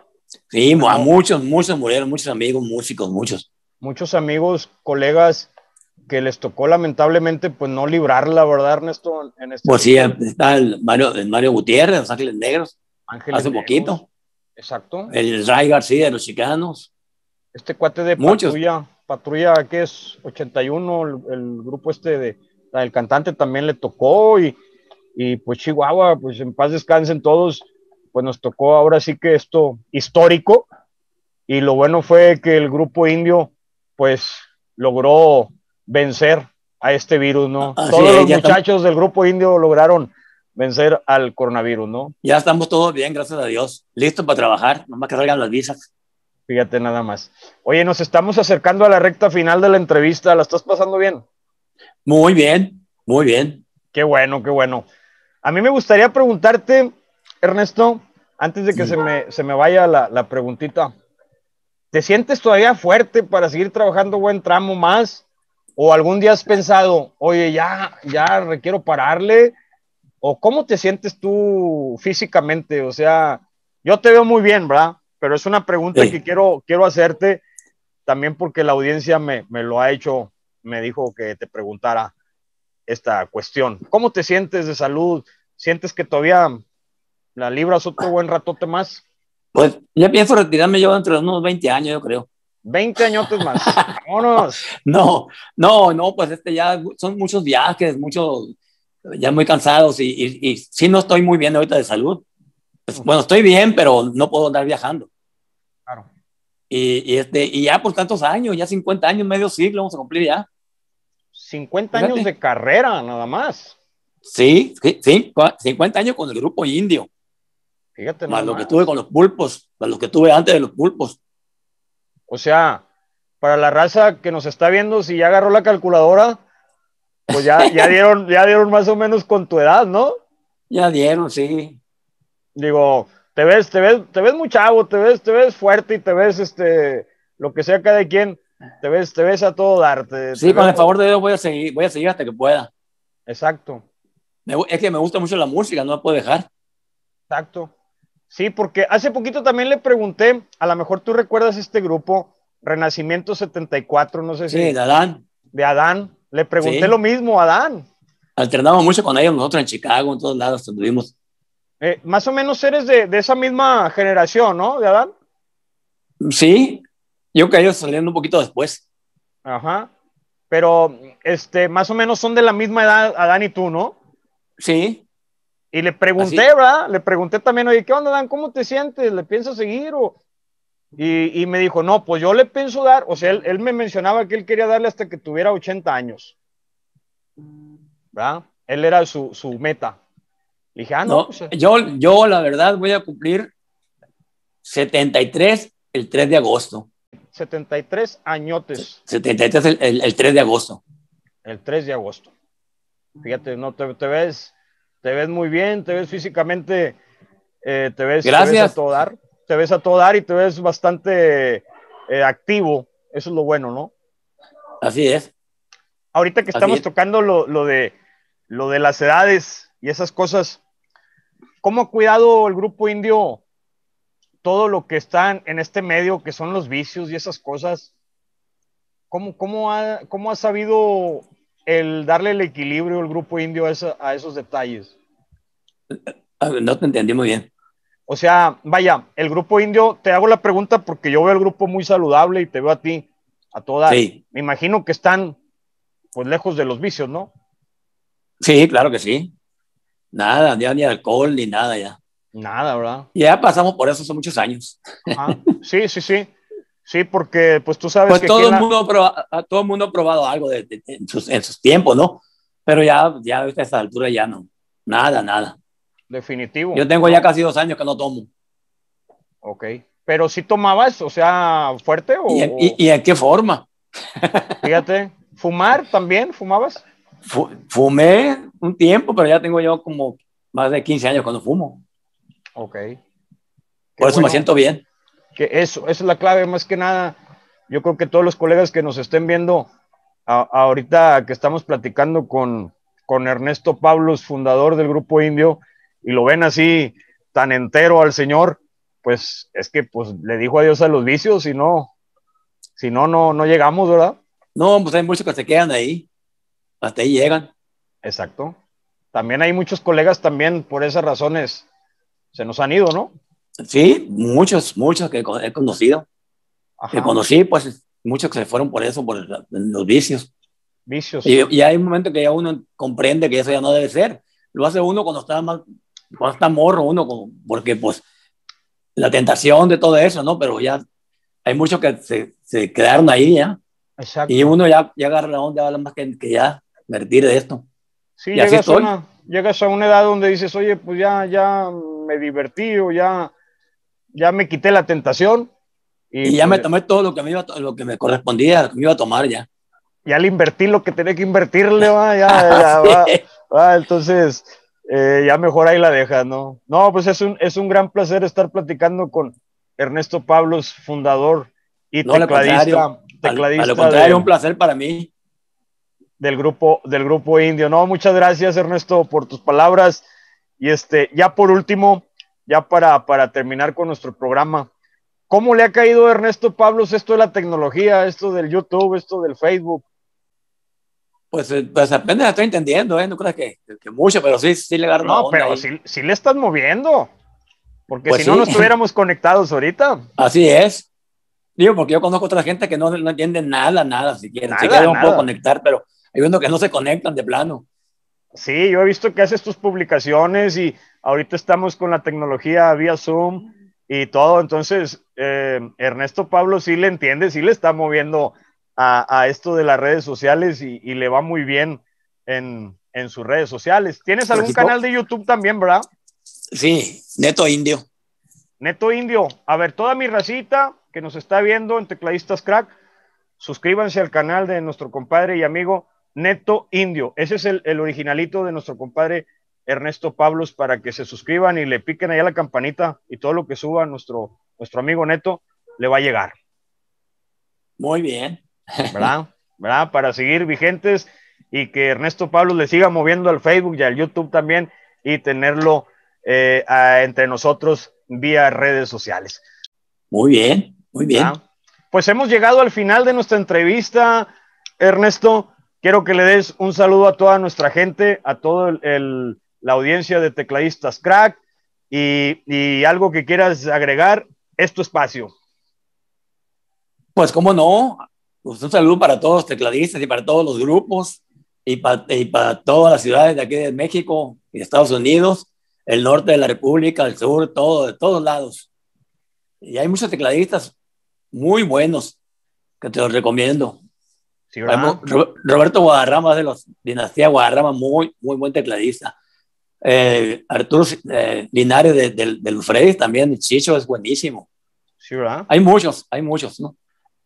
Sí, a muchos, muchos murieron, muchos amigos, músicos, muchos. Muchos amigos, colegas que les tocó lamentablemente pues no librarla, ¿verdad, Ernesto? En este pues sí, está el Mario, Mario Gutiérrez, Los Ángeles Negros, Ángeles hace poquito. Exacto. El Ray García de los Chicanos. Este cuate de Muchos patrulla que es 81, el, grupo este de, el cantante también le tocó y, y, pues Chihuahua, pues en paz descansen todos, pues nos tocó ahora sí que esto histórico y lo bueno fue que el grupo indio pues logró vencer a este virus, ¿no? Ah, todos los muchachos del grupo indio lograron vencer al coronavirus, ¿no? Ya estamos todos bien, gracias a Dios, listos para trabajar, nomás que salgan las visas. Fíjate nada más. Oye, nos estamos acercando a la recta final de la entrevista. ¿La estás pasando bien? Muy bien, muy bien. Qué bueno, qué bueno. A mí me gustaría preguntarte, Ernesto, antes de que se, me, vaya la, la preguntita, ¿te sientes todavía fuerte para seguir trabajando buen tramo más? ¿O algún día has pensado, oye, ya, ya requiero pararle? ¿O cómo te sientes tú físicamente? O sea, yo te veo muy bien, ¿verdad? pero es una pregunta que quiero, quiero hacerte también porque la audiencia me, me lo ha hecho, me dijo que te preguntara esta cuestión. ¿Cómo te sientes de salud? ¿Sientes que todavía la libras otro buen ratote más? Pues ya pienso retirarme yo dentro unos 20 años, yo creo. 20 años más. *laughs* Vámonos. No, no, no, pues este ya son muchos viajes, muchos, ya muy cansados y, sí no estoy muy bien ahorita de salud. Pues, bueno, estoy bien, pero no puedo andar viajando. Y, este, y ya por tantos años, ya 50 años, medio siglo, vamos a cumplir ya. 50 años de carrera, nada más. Sí, sí, 50 años con el grupo indio. Fíjate, más lo que tuve con los pulpos, más lo que tuve antes de los pulpos. O sea, para la raza que nos está viendo, si ya agarró la calculadora, pues ya, ya, *laughs* dieron, ya dieron más o menos con tu edad, ¿no? Ya dieron, sí. Digo, te ves, te ves, te ves muy chavo, te ves, te ves fuerte y te ves este, lo que sea cada quien, te ves, te ves a todo darte. Sí, con el favor de Dios voy a seguir, voy a seguir hasta que pueda. Exacto. es que me gusta mucho la música, no la puedo dejar. Exacto. Sí, porque hace poquito también le pregunté, a lo mejor tú recuerdas este grupo, Renacimiento 74, no sé si. Sí, de Adán. De Adán. Le pregunté lo mismo a Adán. Alternamos mucho con ellos nosotros en Chicago, en todos lados estuvimos. Eh, más o menos eres de, esa misma generación, ¿no? De Adán. Sí, yo caí saliendo un poquito después. Ajá. Pero, este, más o menos son de la misma edad Adán y tú, ¿no? Sí. Y le pregunté, ¿verdad? Le pregunté también, oye, ¿qué onda, Adán? ¿Cómo te sientes? ¿Le piensas seguir? Y, me dijo, no, pues yo le pienso dar, o sea, él, me mencionaba que él quería darle hasta que tuviera 80 años. ¿Verdad? Él era su, su meta. Ah, pues, eh". yo, yo, la verdad, voy a cumplir 73 el 3 de agosto. 73 añotes. 73 el, el, el 3 de agosto. El 3 de agosto. Fíjate, no te, ves, te ves muy bien, te ves físicamente, eh, te, ves, Gracias. a todo dar, te ves a todo dar y te ves bastante eh, activo. Eso es lo bueno, ¿no? Así es. Ahorita que estamos tocando lo, lo, de, lo de las edades, y esas cosas. ¿Cómo ha cuidado el grupo indio todo lo que están en este medio, que son los vicios y esas cosas? ¿Cómo, ha, ha sabido el darle el equilibrio al grupo indio a, esos detalles? Ah, no te entendí muy bien. O sea, vaya, el grupo indio, te hago la pregunta porque yo veo el grupo muy saludable y te veo a ti, a todas. Me imagino que están pues lejos de los vicios, ¿no? Sí, claro que sí. Nada, ni alcohol ni nada ya. Nada, ¿verdad? Ya pasamos por eso hace muchos años. Sí, sí, sí. Sí, porque pues tú sabes pues que todo el mundo todo el mundo ha probado algo de, en, sus, tiempos, ¿no? Pero ya ya a esta altura ya no. Nada, nada. Definitivo. Yo tengo ya casi dos años que no tomo. Ok. Pero si sí tomabas, o sea, fuerte o... ¿Y, y en qué forma? Fíjate, ¿fumar también? ¿Fumabas? fumé un tiempo, pero ya tengo yo como más de 15 años cuando fumo. Ok. Por eso me siento bien. Que eso, es la clave, más que nada. Yo creo que todos los colegas que nos estén viendo ahorita que estamos platicando con, con Ernesto Pablos, fundador del Grupo Indio, y lo ven así tan entero al señor, pues es que pues le dijo adiós a los vicios, si no, si no, no, no llegamos, ¿verdad? No, pues hay muchos que se quedan ahí hasta ahí llegan. Exacto. También hay muchos colegas también por esas razones se nos han ido, ¿no? Sí, muchos, muchos que he conocido. Que conocí, pues muchos que se fueron por eso, por los vicios. Vicios. Y, y, hay un momento que ya uno comprende que eso ya no debe ser. Lo hace uno cuando está más, cuando está morro, uno, porque pues la tentación de todo eso, ¿no? Pero ya hay muchos que se, se quedaron ahí ya. Exacto. Y uno ya, ya agarra la onda, más que ya invertir de esto. Sí, llegas, así a una, llegas a una edad donde dices, oye, pues ya, ya me divertí o ya, ya me quité la tentación. Y, ya me pues, tomé todo lo que me, lo que me correspondía, lo me iba a tomar ya. Ya le invertí lo que tenía que invertirle, va, ya, *laughs* ah, ya va, entonces eh, ya mejor ahí la dejas, ¿no? No, pues es un, gran placer estar platicando con Ernesto Pablos, fundador y tecladista. a lo contrario, un placer para mí del grupo, del grupo indio. No, muchas gracias Ernesto por tus palabras. Y este, ya por último, ya para, para terminar con nuestro programa, ¿cómo le ha caído Ernesto Pablos esto de la tecnología, esto del YouTube, esto del Facebook? Pues, eh, pues apenas estoy entendiendo, ¿eh? No creo que, que, mucho, pero sí, sí le agarro. No, pero sí, sí, le estás moviendo. Porque pues si no, nos estuviéramos conectados ahorita. Así es. Digo, porque yo conozco a otra gente que no, no entiende nada, nada, si quieren. Nada, si quieren, puedo conectar, pero hay que no se conectan de plano. Sí, yo he visto que haces tus publicaciones y ahorita estamos con la tecnología vía Zoom y todo. Entonces, eh, Ernesto Pablo sí le entiende, sí le está moviendo a, esto de las redes sociales y, le va muy bien en, sus redes sociales. ¿Tienes algún canal de YouTube también, verdad? Sí, Neto Indio. Neto Indio. A ver, toda mi racita que nos está viendo en Tecladistas Crack, suscríbanse al canal de nuestro compadre y amigo Neto Indio. Ese es el, originalito de nuestro compadre Ernesto Pablos para que se suscriban y le piquen allá la campanita y todo lo que suba nuestro, nuestro amigo Neto le va a llegar. Muy bien. ¿Verdad? ¿Verdad? Para seguir vigentes y que Ernesto Pablos le siga moviendo al Facebook y al YouTube también y tenerlo eh, entre nosotros vía redes sociales. Muy bien, muy bien. Pues hemos llegado al final de nuestra entrevista, Ernesto. Quiero que le des un saludo a toda nuestra gente, a toda la audiencia de tecladistas crack y, algo que quieras agregar, es tu espacio. Pues cómo no, pues, un saludo para todos los tecladistas y para todos los grupos y para, para, todas las ciudades de aquí de México y Estados Unidos, el norte de la República, el sur, todo, de todos lados. Y hay muchos tecladistas muy buenos que te los recomiendo. Roberto Guadarrama de los dinastía Guadarrama, muy, muy buen tecladista. Eh, Arturo eh, Linares de, del Freddy también, Chicho es buenísimo. Sí, Hay muchos, hay muchos, ¿no?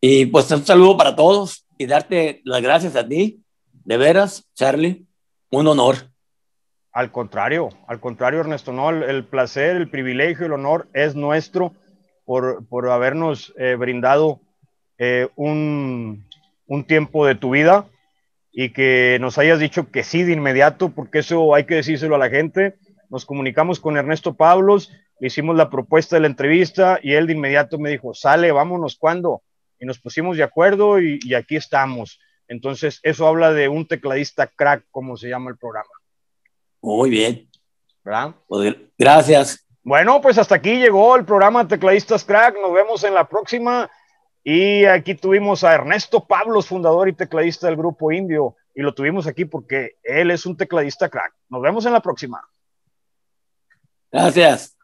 Y pues un saludo para todos y darte las gracias a ti, de veras, Charlie, un honor. Al contrario, al contrario, Ernesto, no, el, placer, el privilegio, el honor es nuestro por, habernos eh, brindado un, un tiempo de tu vida y que nos hayas dicho que sí de inmediato, porque eso hay que decírselo a la gente. Nos comunicamos con Ernesto Pablos, le hicimos la propuesta de la entrevista y él de inmediato me dijo, sale, vámonos, ¿cuándo? Y nos pusimos de acuerdo y, aquí estamos. Entonces, eso habla de un tecladista crack, como se llama el programa. Muy bien. Pues, gracias. Bueno, pues hasta aquí llegó el programa Tecladistas Crack. Nos vemos en la próxima. Y aquí tuvimos a Ernesto Pablos, fundador y tecladista del grupo Indio, y lo tuvimos aquí porque él es un tecladista crack. Nos vemos en la próxima. Gracias.